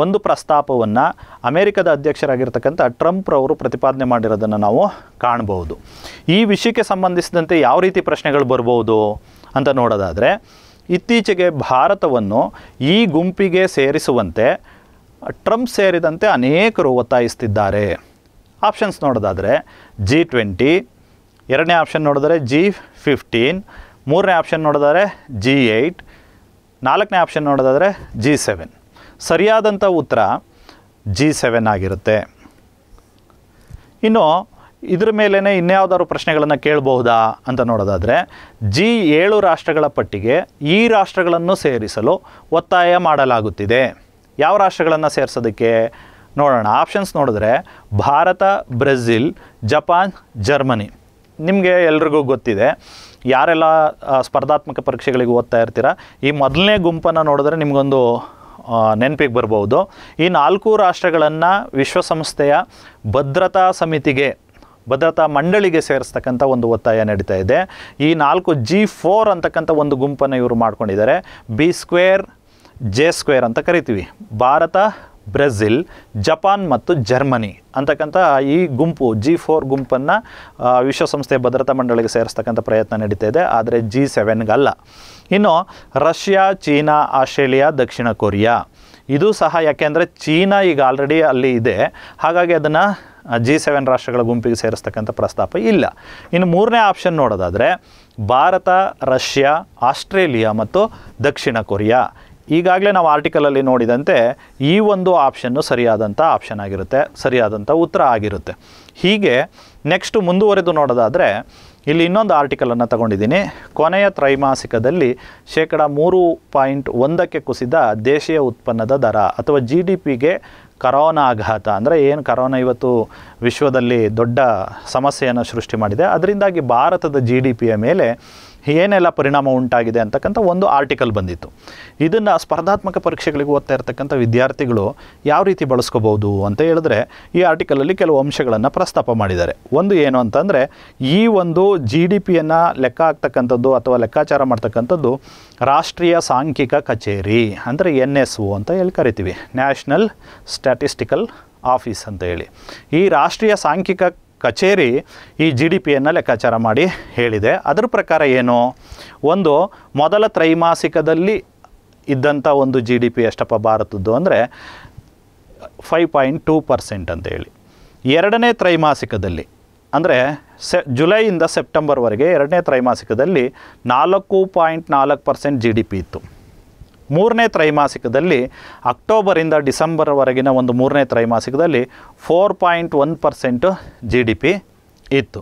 ಒಂದು ಪ್ರಸ್ತಾಪವನ್ನು ಅಮೆರಿಕದ ಅಧ್ಯಕ್ಷರಾಗಿರ್ತಕ್ಕಂಥ ಟ್ರಂಪ್ ಅವರು ಪ್ರತಿಪಾದನೆ ಮಾಡಿರೋದನ್ನು ನಾವು ಕಾಣಬಹುದು ಈ ವಿಷಯಕ್ಕೆ ಸಂಬಂಧಿಸಿದಂತೆ ಯಾವ ರೀತಿ ಪ್ರಶ್ನೆಗಳು ಬರ್ಬೋದು ಅಂತ ನೋಡೋದಾದರೆ ಇತ್ತೀಚೆಗೆ ಭಾರತವನ್ನು ಈ ಗುಂಪಿಗೆ ಸೇರಿಸುವಂತೆ ಟ್ರಂಪ್ ಸೇರಿದಂತೆ ಅನೇಕರು ಒತ್ತಾಯಿಸ್ತಿದ್ದಾರೆ ಆಪ್ಷನ್ಸ್ ನೋಡೋದಾದರೆ ಜಿ ಟ್ವೆಂಟಿ ಎರಡನೇ ಆಪ್ಷನ್ ನೋಡಿದರೆ ಜಿ ಫಿಫ್ಟೀನ್ ಮೂರನೇ ಆಪ್ಷನ್ ನೋಡೋದಾದರೆ ಜಿ ಏಯ್ಟ್ ನಾಲ್ಕನೇ ಆಪ್ಷನ್ ನೋಡೋದಾದರೆ ಜಿ ಸೆವೆನ್ ಸರಿಯಾದಂಥ ಉತ್ತರ ಜಿ ಸೆವೆನ್ ಆಗಿರುತ್ತೆ ಇನ್ನು ಇದ್ರ ಮೇಲೇ ಇನ್ಯಾವುದಾದ್ರು ಪ್ರಶ್ನೆಗಳನ್ನು ಕೇಳಬಹುದಾ ಅಂತ ನೋಡೋದಾದರೆ ಜಿ ಏಳು ರಾಷ್ಟ್ರಗಳ ಪಟ್ಟಿಗೆ ಈ ರಾಷ್ಟ್ರಗಳನ್ನು ಸೇರಿಸಲು ಒತ್ತಾಯ ಮಾಡಲಾಗುತ್ತಿದೆ ಯಾವ ರಾಷ್ಟ್ರಗಳನ್ನು ಸೇರಿಸೋದಕ್ಕೆ ನೋಡೋಣ ಆಪ್ಷನ್ಸ್ ನೋಡಿದ್ರೆ ಭಾರತ ಬ್ರೆಜಿಲ್ ಜಪಾನ್ ಜರ್ಮನಿ ನಿಮಗೆ ಎಲ್ರಿಗೂ ಗೊತ್ತಿದೆ ಯಾರೆಲ್ಲ ಸ್ಪರ್ಧಾತ್ಮಕ ಪರೀಕ್ಷೆಗಳಿಗೆ ಓದ್ತಾ ಇರ್ತೀರ ಈ ಮೊದಲನೇ ಗುಂಪನ್ನು ನೋಡಿದ್ರೆ ನಿಮಗೊಂದು ನೆನಪಿಗೆ ಬರ್ಬೋದು ಈ ನಾಲ್ಕು ರಾಷ್ಟ್ರಗಳನ್ನು ವಿಶ್ವಸಂಸ್ಥೆಯ ಭದ್ರತಾ ಸಮಿತಿಗೆ ಭದ್ರತಾ ಮಂಡಳಿಗೆ ಸೇರಿಸ್ತಕ್ಕಂಥ ಒಂದು ಒತ್ತಾಯ ನಡೀತಾ ಇದೆ ಈ ನಾಲ್ಕು ಜಿ ಫೋರ್ ಅಂತಕ್ಕಂಥ ಒಂದು ಗುಂಪನ್ನು ಇವರು ಮಾಡ್ಕೊಂಡಿದ್ದಾರೆ ಬಿ ಸ್ಕ್ವೇರ್ ಜೆ ಸ್ಕ್ವೇರ್ ಅಂತ ಕರಿತೀವಿ ಭಾರತ ಬ್ರೆಜಿಲ್ ಜಪಾನ್ ಮತ್ತು ಜರ್ಮನಿ ಅಂತಕ್ಕಂಥ ಈ ಗುಂಪು ಜಿ ಫೋರ್ ಗುಂಪನ್ನು ವಿಶ್ವಸಂಸ್ಥೆಯ ಭದ್ರತಾ ಮಂಡಳಿಗೆ ಸೇರಿಸ್ತಕ್ಕಂಥ ಪ್ರಯತ್ನ ನಡೀತಾ ಇದೆ ಆದರೆ ಜಿ ಸೆವೆನ್ಗಲ್ಲ ಇನ್ನು ರಷ್ಯಾ ಚೀನಾ ಆಸ್ಟ್ರೇಲಿಯಾ ದಕ್ಷಿಣ ಕೊರಿಯಾ ಇದು ಸಹ ಯಾಕೆಂದರೆ ಚೀನಾ ಈಗ ಆಲ್ರೆಡಿ ಅಲ್ಲಿ ಇದೆ ಹಾಗಾಗಿ ಅದನ್ನು ಜಿ ಸೆವೆನ್ ರಾಷ್ಟ್ರಗಳ ಗುಂಪಿಗೆ ಸೇರಿಸ್ತಕ್ಕಂಥ ಪ್ರಸ್ತಾಪ ಇಲ್ಲ ಇನ್ನು ಮೂರನೇ ಆಪ್ಷನ್ ನೋಡೋದಾದರೆ ಭಾರತ ರಷ್ಯಾ ಆಸ್ಟ್ರೇಲಿಯಾ ಮತ್ತು ದಕ್ಷಿಣ ಕೊರಿಯಾ ಈಗಾಗಲೇ ನಾವು ಆರ್ಟಿಕಲಲ್ಲಿ ನೋಡಿದಂತೆ ಈ ಒಂದು ಆಪ್ಷನ್ನು ಸರಿಯಾದಂಥ ಆಪ್ಷನ್ ಆಗಿರುತ್ತೆ ಸರಿಯಾದಂಥ ಉತ್ತರ ಆಗಿರುತ್ತೆ ಹೀಗೆ ನೆಕ್ಸ್ಟ್ ಮುಂದುವರೆದು ನೋಡೋದಾದರೆ ಇಲ್ಲಿ ಇನ್ನೊಂದು ಆರ್ಟಿಕಲನ್ನು ತಗೊಂಡಿದ್ದೀನಿ ಕೊನೆಯ ತ್ರೈಮಾಸಿಕದಲ್ಲಿ ಶೇಕಡ ಮೂರು ಪಾಯಿಂಟ್ ಒಂದಕ್ಕೆ ಕುಸಿದ ದೇಶೀಯ ಉತ್ಪನ್ನದ ದರ ಅಥವಾ ಜಿ ಡಿ ಪಿಗೆ ಕರೋನಾ ಆಘಾತ ಅಂದರೆ ಏನು ಕರೋನಾ ಇವತ್ತು ವಿಶ್ವದಲ್ಲಿ ದೊಡ್ಡ ಸಮಸ್ಯೆಯನ್ನು ಸೃಷ್ಟಿ ಮಾಡಿದೆ ಅದರಿಂದಾಗಿ ಭಾರತದ ಜಿ ಡಿ ಪಿಯ ಮೇಲೆ ಏನೆಲ್ಲ ಪರಿಣಾಮ ಉಂಟಾಗಿದೆ ಅಂತಕ್ಕಂಥ ಒಂದು ಆರ್ಟಿಕಲ್ ಬಂದಿತ್ತು ಇದನ್ನು ಸ್ಪರ್ಧಾತ್ಮಕ ಪರೀಕ್ಷೆಗಳಿಗೆ ಓದ್ತಾ ಇರ್ತಕ್ಕಂಥ ವಿದ್ಯಾರ್ಥಿಗಳು ಯಾವ ರೀತಿ ಬಳಸ್ಕೋಬೋದು ಅಂತ ಹೇಳಿದ್ರೆ ಈ ಆರ್ಟಿಕಲಲ್ಲಿ ಕೆಲವು ಅಂಶಗಳನ್ನು ಪ್ರಸ್ತಾಪ ಮಾಡಿದ್ದಾರೆ ಒಂದು ಏನು ಅಂತಂದರೆ ಈ ಒಂದು ಜಿ ಡಿ ಪಿಯನ್ನು ಲೆಕ್ಕ ಹಾಕ್ತಕ್ಕಂಥದ್ದು ಅಥವಾ ಲೆಕ್ಕಾಚಾರ ಮಾಡ್ತಕ್ಕಂಥದ್ದು ರಾಷ್ಟ್ರೀಯ ಸಾಂಖ್ಯಿಕ ಕಚೇರಿ ಅಂದರೆ ಎನ್ ಎಸ್ ಒ ಅಂತ ಹೇಳಿ ಕರಿತೀವಿ ನ್ಯಾಷನಲ್ ಸ್ಟ್ಯಾಟಿಸ್ಟಿಕಲ್ ಆಫೀಸ್ ಅಂತ ಹೇಳಿ ಈ ರಾಷ್ಟ್ರೀಯ ಸಾಂಖ್ಯಿಕ ಕಚೇರಿ ಈ ಜಿ ಡಿ ಪಿಯನ್ನು ಲೆಕ್ಕಾಚಾರ ಮಾಡಿ ಹೇಳಿದೆ ಅದರ ಪ್ರಕಾರ ಏನು ಒಂದು ಮೊದಲ ತ್ರೈಮಾಸಿಕದಲ್ಲಿ ಇದ್ದಂಥ ಒಂದು ಜಿ ಡಿ ಪಿ ಎಷ್ಟಪ್ಪ ಭಾರತದ್ದು ಅಂದರೆ ಫೈವ್ ಪಾಯಿಂಟ್ ಟೂ ಪರ್ಸೆಂಟ್ ಅಂತೇಳಿ ಎರಡನೇ ತ್ರೈಮಾಸಿಕದಲ್ಲಿ ಅಂದರೆ ಸೆ ಜುಲೈಯಿಂದ ಸೆಪ್ಟೆಂಬರ್ವರೆಗೆ ಎರಡನೇ ತ್ರೈಮಾಸಿಕದಲ್ಲಿ ನಾಲ್ಕು ಪಾಯಿಂಟ್ ನಾಲ್ಕು ಪರ್ಸೆಂಟ್ ಜಿ ಡಿ ಪಿ ಇತ್ತು ಮೂರನೇ ತ್ರೈಮಾಸಿಕದಲ್ಲಿ ಅಕ್ಟೋಬರಿಂದ ಡಿಸೆಂಬರ್ವರೆಗಿನ ಒಂದು ಮೂರನೇ ತ್ರೈಮಾಸಿಕದಲ್ಲಿ four point one percent G D P ಇತ್ತು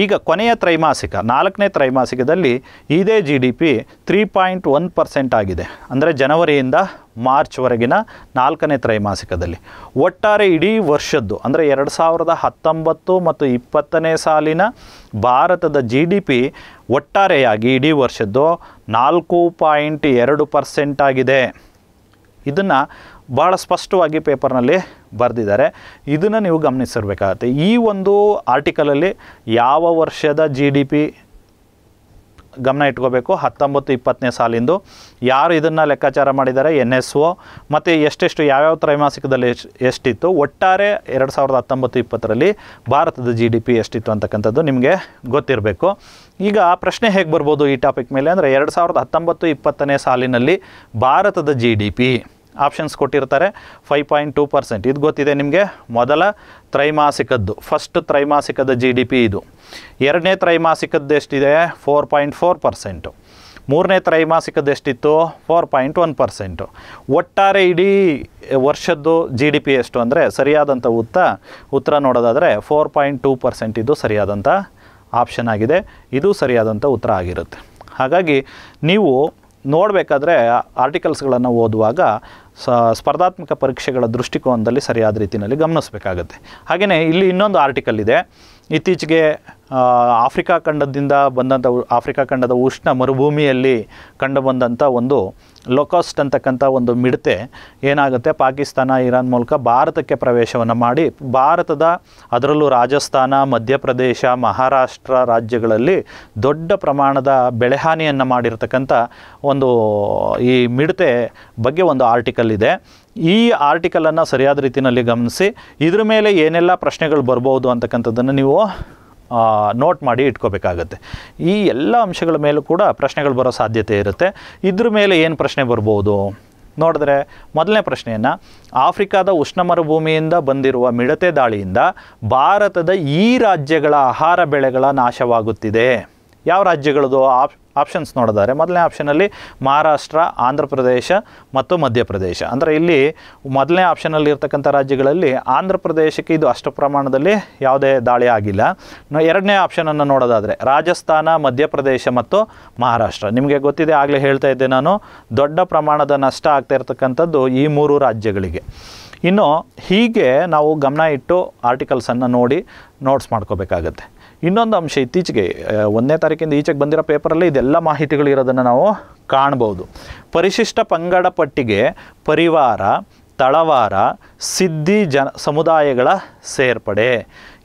ಈಗ ಕೊನೆಯ ತ್ರೈಮಾಸಿಕ ನಾಲ್ಕನೇ ತ್ರೈಮಾಸಿಕದಲ್ಲಿ ಇದೇ G D P three point one percent ಆಗಿದೆ ಅಂದರೆ ಜನವರಿಯಿಂದ ಮಾರ್ಚ್ವರೆಗಿನ ನಾಲ್ಕನೇ ತ್ರೈಮಾಸಿಕದಲ್ಲಿ ಒಟ್ಟಾರೆ ಇಡೀ ವರ್ಷದ್ದು ಅಂದರೆ ಎರಡು ಸಾವಿರದ ಹತ್ತೊಂಬತ್ತು ಮತ್ತು ಇಪ್ಪತ್ತನೇ ಸಾಲಿನ ಭಾರತದ ಜಿ ಡಿ ಪಿ ಒಟ್ಟಾರೆಯಾಗಿ ಇಡೀ ವರ್ಷದ್ದು ನಾಲ್ಕು ಪಾಯಿಂಟ್ ಎರಡು ಪರ್ಸೆಂಟ್ ಆಗಿದೆ ಇದನ್ನು ಬಹಳ ಸ್ಪಷ್ಟವಾಗಿ ಪೇಪರ್ನಲ್ಲಿ ಬರೆದಿದ್ದಾರೆ ಇದನ್ನು ನೀವು ಗಮನಿಸಿರ್ಬೇಕಾಗತ್ತೆ ಈ ಒಂದು ಆರ್ಟಿಕಲಲ್ಲಿ ಯಾವ ವರ್ಷದ ಜಿ ಡಿ ಪಿ ಗಮನ ಇಟ್ಕೋಬೇಕು ಹತ್ತೊಂಬತ್ತು ಇಪ್ಪತ್ತನೇ ಸಾಲಿಂದು ಯಾರು ಇದನ್ನು ಲೆಕ್ಕಾಚಾರ ಮಾಡಿದ್ದಾರೆ ಎನ್ ಎಸ್ ಒ ಮತ್ತು ಎಷ್ಟೆಷ್ಟು ಯಾವ್ಯಾವ ತ್ರೈಮಾಸಿಕದಲ್ಲಿ ಎಷ್ಟು ಎಷ್ಟಿತ್ತು ಒಟ್ಟಾರೆ ಎರಡು ಸಾವಿರದ ಹತ್ತೊಂಬತ್ತು ಇಪ್ಪತ್ತರಲ್ಲಿ ಭಾರತದ ಜಿ ಡಿ ಪಿ ಎಷ್ಟಿತ್ತು ಅಂತಕ್ಕಂಥದ್ದು ನಿಮಗೆ ಗೊತ್ತಿರಬೇಕು ಈಗ ಪ್ರಶ್ನೆ ಹೇಗೆ ಬರ್ಬೋದು ಈ ಟಾಪಿಕ್ ಮೇಲೆ ಅಂದರೆ ಎರಡು ಸಾವಿರದ ಹತ್ತೊಂಬತ್ತು ಇಪ್ಪತ್ತನೇ ಸಾಲಿನಲ್ಲಿ ಭಾರತದ ಜಿ ಡಿ ಪಿ ಆಪ್ಷನ್ಸ್ ಕೊಟ್ಟಿರ್ತಾರೆ ಫೈವ್ ಪಾಯಿಂಟ್ ಟೂ ಪರ್ಸೆಂಟ್ ಇದು ಗೊತ್ತಿದೆ ನಿಮಗೆ ಮೊದಲ ತ್ರೈಮಾಸಿಕದ್ದು ಫಸ್ಟ್ ತ್ರೈಮಾಸಿಕದ ಜಿ ಡಿ ಪಿ ಇದು ಎರಡನೇ ಎಷ್ಟಿದೆ ಫೋರ್ ಪಾಯಿಂಟ್ ಫೋರ್ ಪರ್ಸೆಂಟು ಮೂರನೇ ಎಷ್ಟಿತ್ತು ಫೋರ್ ಪಾಯಿಂಟ್ ಒನ್ ಪರ್ಸೆಂಟು ಒಟ್ಟಾರೆ ಇಡೀ ವರ್ಷದ್ದು ಜಿ ಡಿ ಪಿ ಎಷ್ಟು ಅಂದರೆ ಸರಿಯಾದಂಥ ಉತ್ತರ ಉತ್ತರ ನೋಡೋದಾದರೆ ಫೋರ್ ಪಾಯಿಂಟ್ ಟೂ ಪರ್ಸೆಂಟ್ ಇದು ಸರಿಯಾದಂಥ ಆಪ್ಷನ್ ಆಗಿದೆ ಇದು ಸರಿಯಾದಂಥ ಉತ್ತರ ಆಗಿರುತ್ತೆ ಹಾಗಾಗಿ ನೀವು ನೋಡಬೇಕಾದ್ರೆ ಆರ್ಟಿಕಲ್ಸ್ಗಳನ್ನು ಓದುವಾಗ ಸ್ಪರ್ಧಾತ್ಮಕ ಪರೀಕ್ಷೆಗಳ ದೃಷ್ಟಿಕೋನದಲ್ಲಿ ಸರಿಯಾದ ರೀತಿಯಲ್ಲಿ ಗಮನಿಸಬೇಕಾಗುತ್ತೆ ಹಾಗೆಯೇ ಇಲ್ಲಿ ಇನ್ನೊಂದು ಆರ್ಟಿಕಲ್ ಇದೆ ಇತ್ತೀಚೆಗೆ ಆಫ್ರಿಕಾ ಖಂಡದಿಂದ ಬಂದಂಥ ಆಫ್ರಿಕಾ ಖಂಡದ ಉಷ್ಣ ಮರುಭೂಮಿಯಲ್ಲಿ ಬಂದಂಥ ಒಂದು ಲೋಕಾಸ್ಟ್ ಅಂತಕ್ಕಂಥ ಒಂದು ಮಿಡತೆ ಏನಾಗುತ್ತೆ ಪಾಕಿಸ್ತಾನ ಇರಾನ್ ಮೂಲಕ ಭಾರತಕ್ಕೆ ಪ್ರವೇಶವನ್ನು ಮಾಡಿ ಭಾರತದ ಅದರಲ್ಲೂ ರಾಜಸ್ಥಾನ ಮಧ್ಯಪ್ರದೇಶ ಮಹಾರಾಷ್ಟ್ರ ರಾಜ್ಯಗಳಲ್ಲಿ ದೊಡ್ಡ ಪ್ರಮಾಣದ ಬೆಳೆಹಾನಿಯನ್ನು ಮಾಡಿರ್ತಕ್ಕಂಥ ಒಂದು ಈ ಮಿಡತೆ ಬಗ್ಗೆ ಒಂದು ಆರ್ಟಿಕಲ್ ಇದೆ ಈ ಆರ್ಟಿಕಲನ್ನು ಸರಿಯಾದ ರೀತಿಯಲ್ಲಿ ಗಮನಿಸಿ ಇದ್ರ ಮೇಲೆ ಏನೆಲ್ಲ ಪ್ರಶ್ನೆಗಳು ಬರ್ಬೋದು ಅಂತಕ್ಕಂಥದ್ದನ್ನು ನೀವು ನೋಟ್ ಮಾಡಿ ಇಟ್ಕೋಬೇಕಾಗತ್ತೆ ಈ ಎಲ್ಲ ಅಂಶಗಳ ಮೇಲೂ ಕೂಡ ಪ್ರಶ್ನೆಗಳು ಬರೋ ಸಾಧ್ಯತೆ ಇರುತ್ತೆ ಇದ್ರ ಮೇಲೆ ಏನು ಪ್ರಶ್ನೆ ಬರ್ಬೋದು ನೋಡಿದ್ರೆ ಮೊದಲನೇ ಪ್ರಶ್ನೆಯನ್ನು ಆಫ್ರಿಕಾದ ಉಷ್ಣ ಮರುಭೂಮಿಯಿಂದ ಬಂದಿರುವ ಮಿಡತೆ ದಾಳಿಯಿಂದ ಭಾರತದ ಈ ರಾಜ್ಯಗಳ ಆಹಾರ ಬೆಳೆಗಳ ನಾಶವಾಗುತ್ತಿದೆ ಯಾವ ರಾಜ್ಯಗಳದು ಆಪ್ ಆಪ್ಷನ್ಸ್ ನೋಡಿದ್ದಾರೆ ಮೊದಲನೇ ಆಪ್ಷನಲ್ಲಿ ಮಹಾರಾಷ್ಟ್ರ ಆಂಧ್ರ ಪ್ರದೇಶ ಮತ್ತು ಮಧ್ಯಪ್ರದೇಶ ಅಂದರೆ ಇಲ್ಲಿ ಮೊದಲನೇ ಆಪ್ಷನಲ್ಲಿ ಇರ್ತಕ್ಕಂಥ ರಾಜ್ಯಗಳಲ್ಲಿ ಆಂಧ್ರ ಪ್ರದೇಶಕ್ಕೆ ಇದು ಅಷ್ಟು ಪ್ರಮಾಣದಲ್ಲಿ ಯಾವುದೇ ದಾಳಿ ಆಗಿಲ್ಲ ಎರಡನೇ ಆಪ್ಷನನ್ನು ನೋಡೋದಾದರೆ ರಾಜಸ್ಥಾನ ಮಧ್ಯಪ್ರದೇಶ ಮತ್ತು ಮಹಾರಾಷ್ಟ್ರ ನಿಮಗೆ ಗೊತ್ತಿದೆ ಆಗಲೇ ಹೇಳ್ತಾ ಇದ್ದೆ ನಾನು ದೊಡ್ಡ ಪ್ರಮಾಣದ ನಷ್ಟ ಆಗ್ತಾ ಇರ್ತಕ್ಕಂಥದ್ದು ಈ ಮೂರು ರಾಜ್ಯಗಳಿಗೆ ಇನ್ನು ಹೀಗೆ ನಾವು ಗಮನ ಇಟ್ಟು ಆರ್ಟಿಕಲ್ಸನ್ನು ನೋಡಿ ನೋಟ್ಸ್ ಮಾಡ್ಕೋಬೇಕಾಗತ್ತೆ ಇನ್ನೊಂದು ಅಂಶ ಇತ್ತೀಚೆಗೆ ಒಂದನೇ ತಾರೀಕಿಂದ ಈಚೆಗೆ ಬಂದಿರೋ ಪೇಪರಲ್ಲಿ ಇದೆಲ್ಲ ಮಾಹಿತಿಗಳು ಇರೋದನ್ನು ನಾವು ಕಾಣ್ಬೋದು ಪರಿಶಿಷ್ಟ ಪಂಗಡ ಪಟ್ಟಿಗೆ ಪರಿವಾರ ತಳವಾರ ಸಿದ್ಧಿ ಜನ ಸಮುದಾಯಗಳ ಸೇರ್ಪಡೆ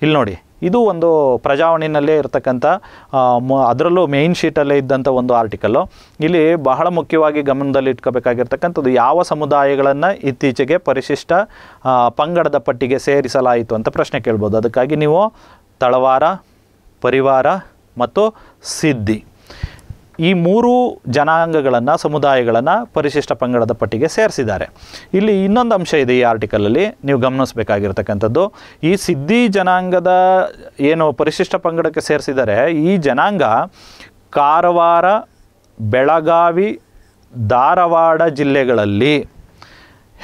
ಇಲ್ಲಿ ನೋಡಿ ಇದು ಒಂದು ಪ್ರಜಾವಣಿನಲ್ಲೇ ಇರತಕ್ಕಂಥ ಅದರಲ್ಲೂ ಮೇಯ್ನ್ ಶೀಟಲ್ಲೇ ಇದ್ದಂಥ ಒಂದು ಆರ್ಟಿಕಲ್ಲು ಇಲ್ಲಿ ಬಹಳ ಮುಖ್ಯವಾಗಿ ಗಮನದಲ್ಲಿ ಇಟ್ಕೋಬೇಕಾಗಿರ್ತಕ್ಕಂಥದ್ದು ಯಾವ ಸಮುದಾಯಗಳನ್ನು ಇತ್ತೀಚೆಗೆ ಪರಿಶಿಷ್ಟ ಪಂಗಡದ ಪಟ್ಟಿಗೆ ಸೇರಿಸಲಾಯಿತು ಅಂತ ಪ್ರಶ್ನೆ ಕೇಳ್ಬೋದು ಅದಕ್ಕಾಗಿ ನೀವು ತಳವಾರ ಪರಿವಾರ ಮತ್ತು ಸಿದ್ಧಿ ಈ ಮೂರು ಜನಾಂಗಗಳನ್ನು ಸಮುದಾಯಗಳನ್ನು ಪರಿಶಿಷ್ಟ ಪಂಗಡದ ಪಟ್ಟಿಗೆ ಸೇರಿಸಿದ್ದಾರೆ ಇಲ್ಲಿ ಇನ್ನೊಂದು ಅಂಶ ಇದೆ ಈ ಆರ್ಟಿಕಲಲ್ಲಿ ನೀವು ಗಮನಿಸಬೇಕಾಗಿರ್ತಕ್ಕಂಥದ್ದು ಈ ಸಿದ್ಧಿ ಜನಾಂಗದ ಏನು ಪರಿಶಿಷ್ಟ ಪಂಗಡಕ್ಕೆ ಸೇರಿಸಿದರೆ ಈ ಜನಾಂಗ ಕಾರವಾರ ಬೆಳಗಾವಿ ಧಾರವಾಡ ಜಿಲ್ಲೆಗಳಲ್ಲಿ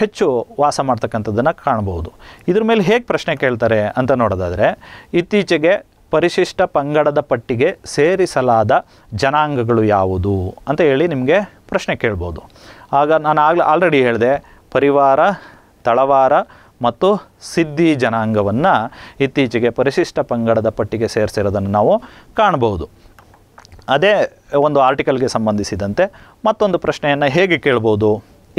ಹೆಚ್ಚು ವಾಸ ಮಾಡ್ತಕ್ಕಂಥದ್ದನ್ನು ಕಾಣಬಹುದು ಇದ್ರ ಮೇಲೆ ಹೇಗೆ ಪ್ರಶ್ನೆ ಕೇಳ್ತಾರೆ ಅಂತ ನೋಡೋದಾದರೆ ಇತ್ತೀಚೆಗೆ ಪರಿಶಿಷ್ಟ ಪಂಗಡದ ಪಟ್ಟಿಗೆ ಸೇರಿಸಲಾದ ಜನಾಂಗಗಳು ಯಾವುದು ಅಂತ ಹೇಳಿ ನಿಮಗೆ ಪ್ರಶ್ನೆ ಕೇಳ್ಬೋದು ಆಗ ನಾನು ಆಗ ಆಲ್ರೆಡಿ ಹೇಳಿದೆ ಪರಿವಾರ ತಳವಾರ ಮತ್ತು ಸಿದ್ಧಿ ಜನಾಂಗವನ್ನು ಇತ್ತೀಚೆಗೆ ಪರಿಶಿಷ್ಟ ಪಂಗಡದ ಪಟ್ಟಿಗೆ ಸೇರಿಸಿರೋದನ್ನು ನಾವು ಕಾಣಬಹುದು ಅದೇ ಒಂದು ಆರ್ಟಿಕಲ್ಗೆ ಸಂಬಂಧಿಸಿದಂತೆ ಮತ್ತೊಂದು ಪ್ರಶ್ನೆಯನ್ನು ಹೇಗೆ ಕೇಳ್ಬೋದು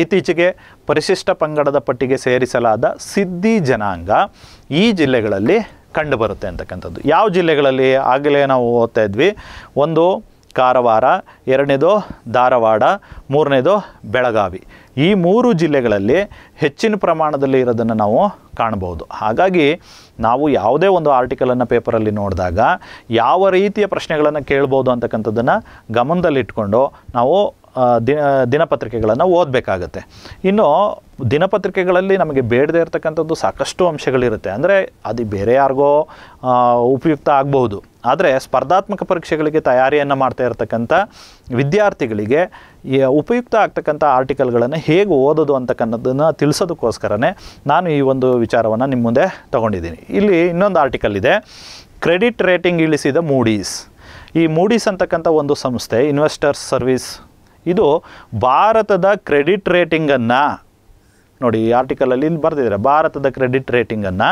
ಇತ್ತೀಚೆಗೆ ಪರಿಶಿಷ್ಟ ಪಂಗಡದ ಪಟ್ಟಿಗೆ ಸೇರಿಸಲಾದ ಸಿದ್ಧಿ ಜನಾಂಗ ಈ ಜಿಲ್ಲೆಗಳಲ್ಲಿ ಕಂಡು ಬರುತ್ತೆ ಅಂತಕ್ಕಂಥದ್ದು ಯಾವ ಜಿಲ್ಲೆಗಳಲ್ಲಿ ಆಗಲೇ ನಾವು ಓದ್ತಾ ಇದ್ವಿ ಒಂದು ಕಾರವಾರ ಎರಡನೇದು ಧಾರವಾಡ ಮೂರನೇದು ಬೆಳಗಾವಿ ಈ ಮೂರು ಜಿಲ್ಲೆಗಳಲ್ಲಿ ಹೆಚ್ಚಿನ ಪ್ರಮಾಣದಲ್ಲಿ ಇರೋದನ್ನು ನಾವು ಕಾಣಬಹುದು ಹಾಗಾಗಿ ನಾವು ಯಾವುದೇ ಒಂದು ಆರ್ಟಿಕಲನ್ನು ಪೇಪರಲ್ಲಿ ನೋಡಿದಾಗ ಯಾವ ರೀತಿಯ ಪ್ರಶ್ನೆಗಳನ್ನು ಕೇಳ್ಬೋದು ಅಂತಕ್ಕಂಥದ್ದನ್ನು ಗಮನದಲ್ಲಿಟ್ಕೊಂಡು ನಾವು ದಿನ ದಿನಪತ್ರಿಕೆಗಳನ್ನು ಓದಬೇಕಾಗತ್ತೆ ಇನ್ನು ದಿನಪತ್ರಿಕೆಗಳಲ್ಲಿ ನಮಗೆ ಬೇಡದೇ ಇರತಕ್ಕಂಥದ್ದು ಸಾಕಷ್ಟು ಅಂಶಗಳಿರುತ್ತೆ ಅಂದರೆ ಅದು ಬೇರೆ ಯಾರಿಗೋ ಉಪಯುಕ್ತ ಆಗಬಹುದು ಆದರೆ ಸ್ಪರ್ಧಾತ್ಮಕ ಪರೀಕ್ಷೆಗಳಿಗೆ ತಯಾರಿಯನ್ನು ಮಾಡ್ತಾ ಇರತಕ್ಕಂಥ ವಿದ್ಯಾರ್ಥಿಗಳಿಗೆ ಉಪಯುಕ್ತ ಆಗ್ತಕ್ಕಂಥ ಆರ್ಟಿಕಲ್ಗಳನ್ನು ಹೇಗೆ ಓದೋದು ಅಂತಕ್ಕಂಥದ್ದನ್ನು ತಿಳಿಸೋದಕ್ಕೋಸ್ಕರನೇ ನಾನು ಈ ಒಂದು ವಿಚಾರವನ್ನು ನಿಮ್ಮ ಮುಂದೆ ತೊಗೊಂಡಿದ್ದೀನಿ ಇಲ್ಲಿ ಇನ್ನೊಂದು ಆರ್ಟಿಕಲ್ ಇದೆ ಕ್ರೆಡಿಟ್ ರೇಟಿಂಗ್ ಇಳಿಸಿದ ಮೂಡೀಸ್ ಈ ಮೂಡೀಸ್ ಅಂತಕ್ಕಂಥ ಒಂದು ಸಂಸ್ಥೆ ಇನ್ವೆಸ್ಟರ್ಸ್ ಸರ್ವಿಸ್ ಇದು ಭಾರತದ ಕ್ರೆಡಿಟ್ ರೇಟಿಂಗನ್ನು ನೋಡಿ ಈ ಆರ್ಟಿಕಲಲ್ಲಿ ಇಲ್ಲಿ ಬರೆದಿದ್ದಾರೆ ಭಾರತದ ಕ್ರೆಡಿಟ್ ರೇಟಿಂಗನ್ನು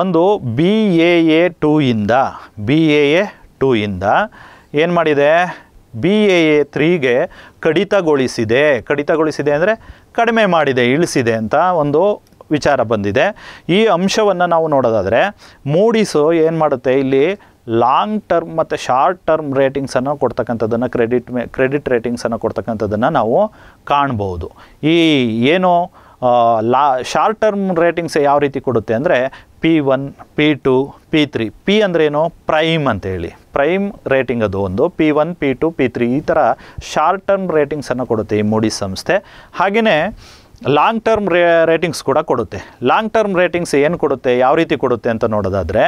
ಒಂದು ಬಿ ಎ ಎ ಟೂ ಇಂದ ಬಿ ಎ ಎ ಟೂ ಇಂದ ಏನು ಮಾಡಿದೆ ಬಿ ಎ ಎ ತ್ರೀಗೆ ಕಡಿತಗೊಳಿಸಿದೆ ಕಡಿತಗೊಳಿಸಿದೆ ಅಂದರೆ ಕಡಿಮೆ ಮಾಡಿದೆ ಇಳಿಸಿದೆ ಅಂತ ಒಂದು ವಿಚಾರ ಬಂದಿದೆ ಈ ಅಂಶವನ್ನು ನಾವು ನೋಡೋದಾದರೆ ಮೂಡಿಸು ಏನು ಮಾಡುತ್ತೆ ಇಲ್ಲಿ ಲಾಂಗ್ ಟರ್ಮ್ ಮತ್ತು ಶಾರ್ಟ್ ಟರ್ಮ್ ರೇಟಿಂಗ್ಸನ್ನು ಕೊಡ್ತಕ್ಕಂಥದ್ದನ್ನು ಕ್ರೆಡಿಟ್ ಮೇ ಕ್ರೆಡಿಟ್ ರೇಟಿಂಗ್ಸನ್ನು ಕೊಡ್ತಕ್ಕಂಥದ್ದನ್ನು ನಾವು ಕಾಣ್ಬೋದು ಈ ಏನು ಲಾ ಶಾರ್ಟ್ ಟರ್ಮ್ ರೇಟಿಂಗ್ಸ್ ಯಾವ ರೀತಿ ಕೊಡುತ್ತೆ ಅಂದರೆ P one P two P three P ಅಂದ್ರೇನು ಪ್ರೈಮ್ ಅಂತೇಳಿ ಪ್ರೈಮ್ ರೇಟಿಂಗ್ ಅದು ಒಂದು P one P two P three ಈ ಥರ ಶಾರ್ಟ್ ಟರ್ಮ್ ರೇಟಿಂಗ್ಸನ್ನು ಕೊಡುತ್ತೆ ಈ ಮೂಡಿ ಸಂಸ್ಥೆ ಹಾಗೆಯೇ ಲಾಂಗ್ ಟರ್ಮ್ ರೇ ರೇಟಿಂಗ್ಸ್ ಕೂಡ ಕೊಡುತ್ತೆ ಲಾಂಗ್ ಟರ್ಮ್ ರೇಟಿಂಗ್ಸ್ ಏನು ಕೊಡುತ್ತೆ ಯಾವ ರೀತಿ ಕೊಡುತ್ತೆ ಅಂತ ನೋಡೋದಾದರೆ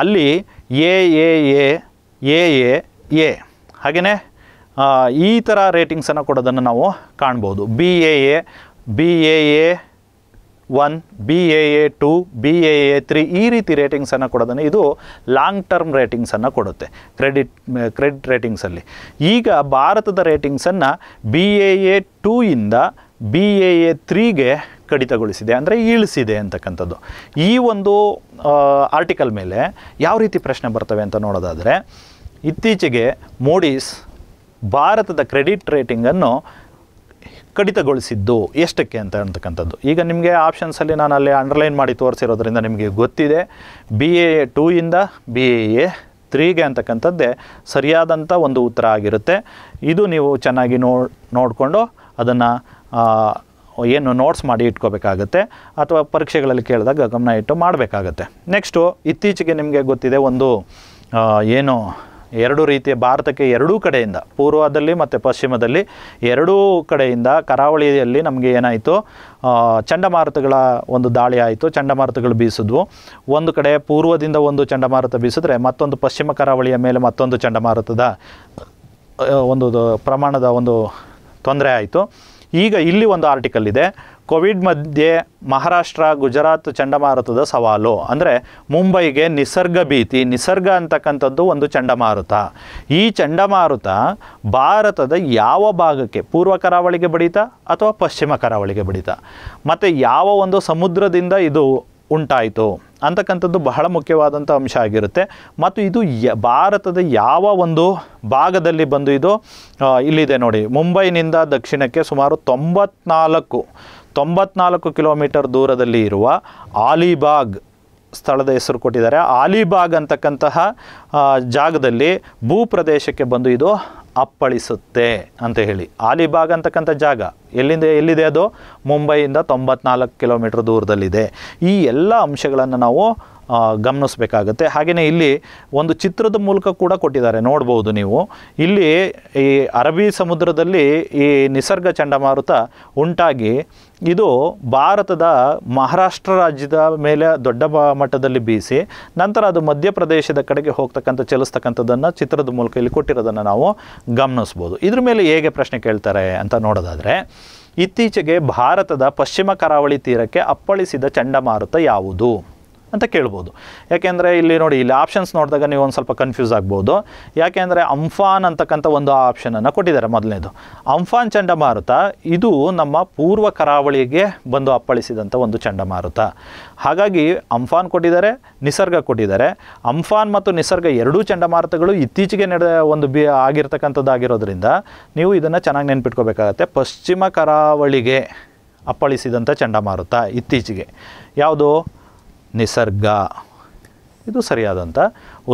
ಅಲ್ಲಿ A A A A A ಹಾಗೆಯೇ ಈ ಥರ ರೇಟಿಂಗ್ಸನ್ನು ಕೊಡೋದನ್ನು ನಾವು ಕಾಣ್ಬೋದು B A A B A A one B A A two B A A three ಈ ರೀತಿ ರೇಟಿಂಗ್ಸನ್ನು ಕೊಡೋದನ್ನು ಇದು ಲಾಂಗ್ ಟರ್ಮ್ ರೇಟಿಂಗ್ಸನ್ನು ಕೊಡುತ್ತೆ ಕ್ರೆಡಿಟ್ ಕ್ರೆಡಿಟ್ ರೇಟಿಂಗ್ಸಲ್ಲಿ ಈಗ ಭಾರತದ ರೇಟಿಂಗ್ಸನ್ನು ಬಿ ಎ ಎ ಟೂ ಇಂದ ಬಿ ಎ ಎ ತ್ರೀಗೆ ಕಡಿತಗೊಳಿಸಿದೆ ಅಂದರೆ ಇಳಿಸಿದೆ ಅಂತಕ್ಕಂಥದ್ದು ಈ ಒಂದು ಆರ್ಟಿಕಲ್ ಮೇಲೆ ಯಾವ ರೀತಿ ಪ್ರಶ್ನೆ ಬರ್ತವೆ ಅಂತ ನೋಡೋದಾದರೆ ಇತ್ತೀಚೆಗೆ ಮೋಡೀಸ್ ಭಾರತದ ಕ್ರೆಡಿಟ್ ರೇಟಿಂಗನ್ನು ಕಡಿತಗೊಳಿಸಿದ್ದು ಎಷ್ಟಕ್ಕೆ ಅಂತ ಅಂತಕ್ಕಂಥದ್ದು ಈಗ ನಿಮಗೆ ಆಪ್ಷನ್ಸಲ್ಲಿ ನಾನು ಅಲ್ಲಿ ಅಂಡರ್ಲೈನ್ ಮಾಡಿ ತೋರಿಸಿರೋದ್ರಿಂದ ನಿಮಗೆ ಗೊತ್ತಿದೆ ಬಿ ಎ ಟೂ ಇಂದ ಬಿ ಎ ತ್ರೀಗೆ ಅಂತಕ್ಕಂಥದ್ದೇ ಸರಿಯಾದಂಥ ಒಂದು ಉತ್ತರ ಆಗಿರುತ್ತೆ ಇದು ನೀವು ಚೆನ್ನಾಗಿ ನೋಡಿಕೊಂಡು ಅದನ್ನು ಏನು ನೋಟ್ಸ್ ಮಾಡಿ ಇಟ್ಕೋಬೇಕಾಗತ್ತೆ ಅಥವಾ ಪರೀಕ್ಷೆಗಳಲ್ಲಿ ಕೇಳಿದಾಗ ಗಮನ ಇಟ್ಟು ಮಾಡಬೇಕಾಗತ್ತೆ ನೆಕ್ಸ್ಟು ಇತ್ತೀಚೆಗೆ ನಿಮಗೆ ಗೊತ್ತಿದೆ ಒಂದು ಏನು ಎರಡು ರೀತಿಯ ಭಾರತಕ್ಕೆ ಎರಡೂ ಕಡೆಯಿಂದ ಪೂರ್ವದಲ್ಲಿ ಮತ್ತು ಪಶ್ಚಿಮದಲ್ಲಿ ಎರಡೂ ಕಡೆಯಿಂದ ಕರಾವಳಿಯಲ್ಲಿ ನಮಗೆ ಏನಾಯಿತು ಚಂಡಮಾರುತಗಳ ಒಂದು ದಾಳಿ ಆಯಿತು ಚಂಡಮಾರುತಗಳು ಬೀಸಿದ್ವು ಒಂದು ಕಡೆ ಪೂರ್ವದಿಂದ ಒಂದು ಚಂಡಮಾರುತ ಬೀಸಿದ್ರೆ ಮತ್ತೊಂದು ಪಶ್ಚಿಮ ಕರಾವಳಿಯ ಮೇಲೆ ಮತ್ತೊಂದು ಚಂಡಮಾರುತದ ಒಂದು ಪ್ರಮಾಣದ ಒಂದು ತೊಂದರೆ ಆಯಿತು ಈಗ ಇಲ್ಲಿ ಒಂದು ಆರ್ಟಿಕಲ್ ಇದೆ ಕೋವಿಡ್ ಮಧ್ಯೆ ಮಹಾರಾಷ್ಟ್ರ ಗುಜರಾತ್ ಚಂಡಮಾರುತದ ಸವಾಲು ಅಂದರೆ ಮುಂಬೈಗೆ ನಿಸರ್ಗ ಭೀತಿ ನಿಸರ್ಗ ಅಂತಕ್ಕಂಥದ್ದು ಒಂದು ಚಂಡಮಾರುತ ಈ ಚಂಡಮಾರುತ ಭಾರತದ ಯಾವ ಭಾಗಕ್ಕೆ ಪೂರ್ವ ಕರಾವಳಿಗೆ ಬಡಿತ ಅಥವಾ ಪಶ್ಚಿಮ ಕರಾವಳಿಗೆ ಬಡಿತ ಮತ್ತು ಯಾವ ಒಂದು ಸಮುದ್ರದಿಂದ ಇದು ಉಂಟಾಯಿತು ಅಂತಕ್ಕಂಥದ್ದು ಬಹಳ ಮುಖ್ಯವಾದಂಥ ಅಂಶ ಆಗಿರುತ್ತೆ ಮತ್ತು ಇದು ಯ ಭಾರತದ ಯಾವ ಒಂದು ಭಾಗದಲ್ಲಿ ಬಂದು ಇದು ಇಲ್ಲಿದೆ ನೋಡಿ ಮುಂಬೈನಿಂದ ದಕ್ಷಿಣಕ್ಕೆ ಸುಮಾರು ತೊಂಬತ್ನಾಲ್ಕು ತೊಂಬತ್ನಾಲ್ಕು ಕಿಲೋಮೀಟರ್ ದೂರದಲ್ಲಿ ಇರುವ ಆಲಿಬಾಗ್ ಸ್ಥಳದ ಹೆಸರು ಕೊಟ್ಟಿದ್ದಾರೆ ಆಲಿಬಾಗ್ ಅಂತಕ್ಕಂತಹ ಜಾಗದಲ್ಲಿ ಭೂಪ್ರದೇಶಕ್ಕೆ ಬಂದು ಇದು ಅಪ್ಪಳಿಸುತ್ತೆ ಅಂತ ಹೇಳಿ ಆಲಿಬಾಗ್ ಅಂತಕ್ಕಂಥ ಜಾಗ ಎಲ್ಲಿಂದ ಎಲ್ಲಿದೆ ಅದು ಮುಂಬೈಯಿಂದ ತೊಂಬತ್ನಾಲ್ಕು ಕಿಲೋಮೀಟ್ರ್ ದೂರದಲ್ಲಿದೆ ಈ ಎಲ್ಲ ಅಂಶಗಳನ್ನು ನಾವು ಗಮನಿಸಬೇಕಾಗುತ್ತೆ ಹಾಗೆಯೇ ಇಲ್ಲಿ ಒಂದು ಚಿತ್ರದ ಮೂಲಕ ಕೂಡ ಕೊಟ್ಟಿದ್ದಾರೆ ನೋಡ್ಬೋದು ನೀವು ಇಲ್ಲಿ ಈ ಅರಬ್ಬಿ ಸಮುದ್ರದಲ್ಲಿ ಈ ನಿಸರ್ಗ ಚಂಡಮಾರುತ ಉಂಟಾಗಿ ಇದು ಭಾರತದ ಮಹಾರಾಷ್ಟ್ರ ರಾಜ್ಯದ ಮೇಲೆ ದೊಡ್ಡ ಮಟ್ಟದಲ್ಲಿ ಬೀಸಿ ನಂತರ ಅದು ಮಧ್ಯಪ್ರದೇಶದ ಕಡೆಗೆ ಹೋಗ್ತಕ್ಕಂಥ ಚಲಿಸ್ತಕ್ಕಂಥದ್ದನ್ನು ಚಿತ್ರದ ಮೂಲಕ ಇಲ್ಲಿ ಕೊಟ್ಟಿರೋದನ್ನು ನಾವು ಗಮನಿಸ್ಬೋದು ಇದ್ರ ಮೇಲೆ ಹೇಗೆ ಪ್ರಶ್ನೆ ಕೇಳ್ತಾರೆ ಅಂತ ನೋಡೋದಾದರೆ ಇತ್ತೀಚೆಗೆ ಭಾರತದ ಪಶ್ಚಿಮ ಕರಾವಳಿ ತೀರಕ್ಕೆ ಅಪ್ಪಳಿಸಿದ ಚಂಡಮಾರುತ ಯಾವುದು ಅಂತ ಕೇಳ್ಬೋದು ಯಾಕೆಂದರೆ ಇಲ್ಲಿ ನೋಡಿ ಇಲ್ಲಿ ಆಪ್ಷನ್ಸ್ ನೋಡಿದಾಗ ನೀವು ಒಂದು ಸ್ವಲ್ಪ ಕನ್ಫ್ಯೂಸ್ ಆಗ್ಬೋದು ಯಾಕೆಂದರೆ ಅಂಫಾನ್ ಅಂತಕ್ಕಂಥ ಒಂದು ಆಪ್ಷನನ್ನು ಕೊಟ್ಟಿದ್ದಾರೆ ಮೊದಲನೇದು ಅಂಫಾನ್ ಚಂಡಮಾರುತ ಇದು ನಮ್ಮ ಪೂರ್ವ ಕರಾವಳಿಗೆ ಬಂದು ಅಪ್ಪಳಿಸಿದಂಥ ಒಂದು ಚಂಡಮಾರುತ ಹಾಗಾಗಿ ಅಂಫಾನ್ ಕೊಟ್ಟಿದ್ದಾರೆ ನಿಸರ್ಗ ಕೊಟ್ಟಿದ್ದಾರೆ ಅಂಫಾನ್ ಮತ್ತು ನಿಸರ್ಗ ಎರಡೂ ಚಂಡಮಾರುತಗಳು ಇತ್ತೀಚೆಗೆ ನಡೆದ ಒಂದು ಬಿ ಆಗಿರ್ತಕ್ಕಂಥದ್ದಾಗಿರೋದ್ರಿಂದ ನೀವು ಇದನ್ನು ಚೆನ್ನಾಗಿ ನೆನ್ಪಿಟ್ಕೋಬೇಕಾಗತ್ತೆ ಪಶ್ಚಿಮ ಕರಾವಳಿಗೆ ಅಪ್ಪಳಿಸಿದಂಥ ಚಂಡಮಾರುತ ಇತ್ತೀಚೆಗೆ ಯಾವುದು ನಿಸರ್ಗ ಇದು ಸರಿಯಾದಂಥ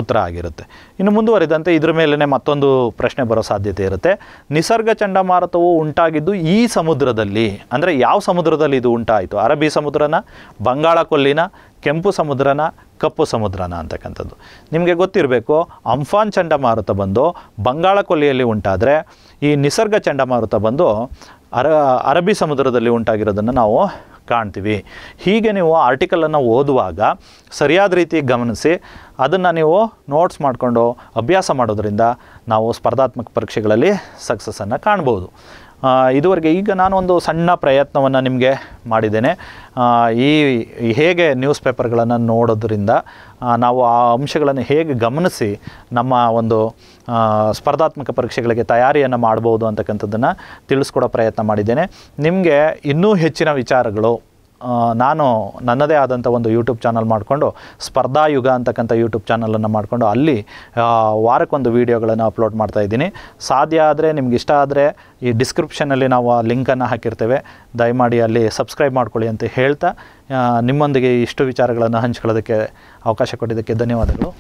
ಉತ್ತರ ಆಗಿರುತ್ತೆ ಇನ್ನು ಮುಂದುವರಿದಂತೆ ಇದ್ರ ಮೇಲೇ ಮತ್ತೊಂದು ಪ್ರಶ್ನೆ ಬರೋ ಸಾಧ್ಯತೆ ಇರುತ್ತೆ ನಿಸರ್ಗ ಚಂಡಮಾರುತವು ಉಂಟಾಗಿದ್ದು ಈ ಸಮುದ್ರದಲ್ಲಿ ಅಂದರೆ ಯಾವ ಸಮುದ್ರದಲ್ಲಿ ಇದು ಉಂಟಾಯಿತು ಅರಬ್ಬಿ ಸಮುದ್ರನ ಬಂಗಾಳ ಕೊಲ್ಲಿನ ಕೆಂಪು ಸಮುದ್ರನ ಕಪ್ಪು ಸಮುದ್ರನ ಅಂತಕ್ಕಂಥದ್ದು ನಿಮಗೆ ಗೊತ್ತಿರಬೇಕು ಅಂಫಾನ್ ಚಂಡಮಾರುತ ಬಂದು ಬಂಗಾಳ ಕೊಲ್ಲಿಯಲ್ಲಿ ಉಂಟಾದರೆ ಈ ನಿಸರ್ಗ ಚಂಡಮಾರುತ ಬಂದು ಅರ ಅರಬ್ಬಿ ಸಮುದ್ರದಲ್ಲಿ ಉಂಟಾಗಿರೋದನ್ನು ನಾವು ಕಾಣ್ತೀವಿ ಹೀಗೆ ನೀವು ಆರ್ಟಿಕಲನ್ನು ಓದುವಾಗ ಸರಿಯಾದ ರೀತಿ ಗಮನಿಸಿ ಅದನ್ನು ನೀವು ನೋಟ್ಸ್ ಮಾಡಿಕೊಂಡು ಅಭ್ಯಾಸ ಮಾಡೋದರಿಂದ ನಾವು ಸ್ಪರ್ಧಾತ್ಮಕ ಪರೀಕ್ಷೆಗಳಲ್ಲಿ ಸಕ್ಸಸ್ಸನ್ನು ಕಾಣ್ಬೋದು ಇದುವರೆಗೆ ಈಗ ನಾನು ಒಂದು ಸಣ್ಣ ಪ್ರಯತ್ನವನ್ನು ನಿಮಗೆ ಮಾಡಿದ್ದೇನೆ ಈ ಹೇಗೆ ನ್ಯೂಸ್ ಪೇಪರ್ಗಳನ್ನು ನೋಡೋದ್ರಿಂದ ನಾವು ಆ ಅಂಶಗಳನ್ನು ಹೇಗೆ ಗಮನಿಸಿ ನಮ್ಮ ಒಂದು ಸ್ಪರ್ಧಾತ್ಮಕ ಪರೀಕ್ಷೆಗಳಿಗೆ ತಯಾರಿಯನ್ನು ಮಾಡ್ಬೋದು ಅಂತಕ್ಕಂಥದ್ದನ್ನು ತಿಳಿಸ್ಕೊಡೋ ಪ್ರಯತ್ನ ಮಾಡಿದ್ದೇನೆ ನಿಮಗೆ ಇನ್ನೂ ಹೆಚ್ಚಿನ ವಿಚಾರಗಳು ನಾನು ನನ್ನದೇ ಆದಂಥ ಒಂದು ಯೂಟ್ಯೂಬ್ ಚಾನಲ್ ಮಾಡಿಕೊಂಡು ಯುಗ ಅಂತಕ್ಕಂಥ ಯೂಟ್ಯೂಬ್ ಚಾನಲನ್ನು ಮಾಡಿಕೊಂಡು ಅಲ್ಲಿ ವಾರಕ್ಕೊಂದು ವೀಡಿಯೋಗಳನ್ನು ಅಪ್ಲೋಡ್ ಮಾಡ್ತಾ ಇದ್ದೀನಿ ಸಾಧ್ಯ ಆದರೆ ನಿಮ್ಗೆ ಇಷ್ಟ ಆದರೆ ಈ ಡಿಸ್ಕ್ರಿಪ್ಷನಲ್ಲಿ ನಾವು ಆ ಲಿಂಕನ್ನು ಹಾಕಿರ್ತೇವೆ ದಯಮಾಡಿ ಅಲ್ಲಿ ಸಬ್ಸ್ಕ್ರೈಬ್ ಮಾಡ್ಕೊಳ್ಳಿ ಅಂತ ಹೇಳ್ತಾ ನಿಮ್ಮೊಂದಿಗೆ ಇಷ್ಟು ವಿಚಾರಗಳನ್ನು ಹಂಚ್ಕೊಳ್ಳೋದಕ್ಕೆ ಅವಕಾಶ ಕೊಟ್ಟಿದ್ದಕ್ಕೆ ಧನ್ಯವಾದಗಳು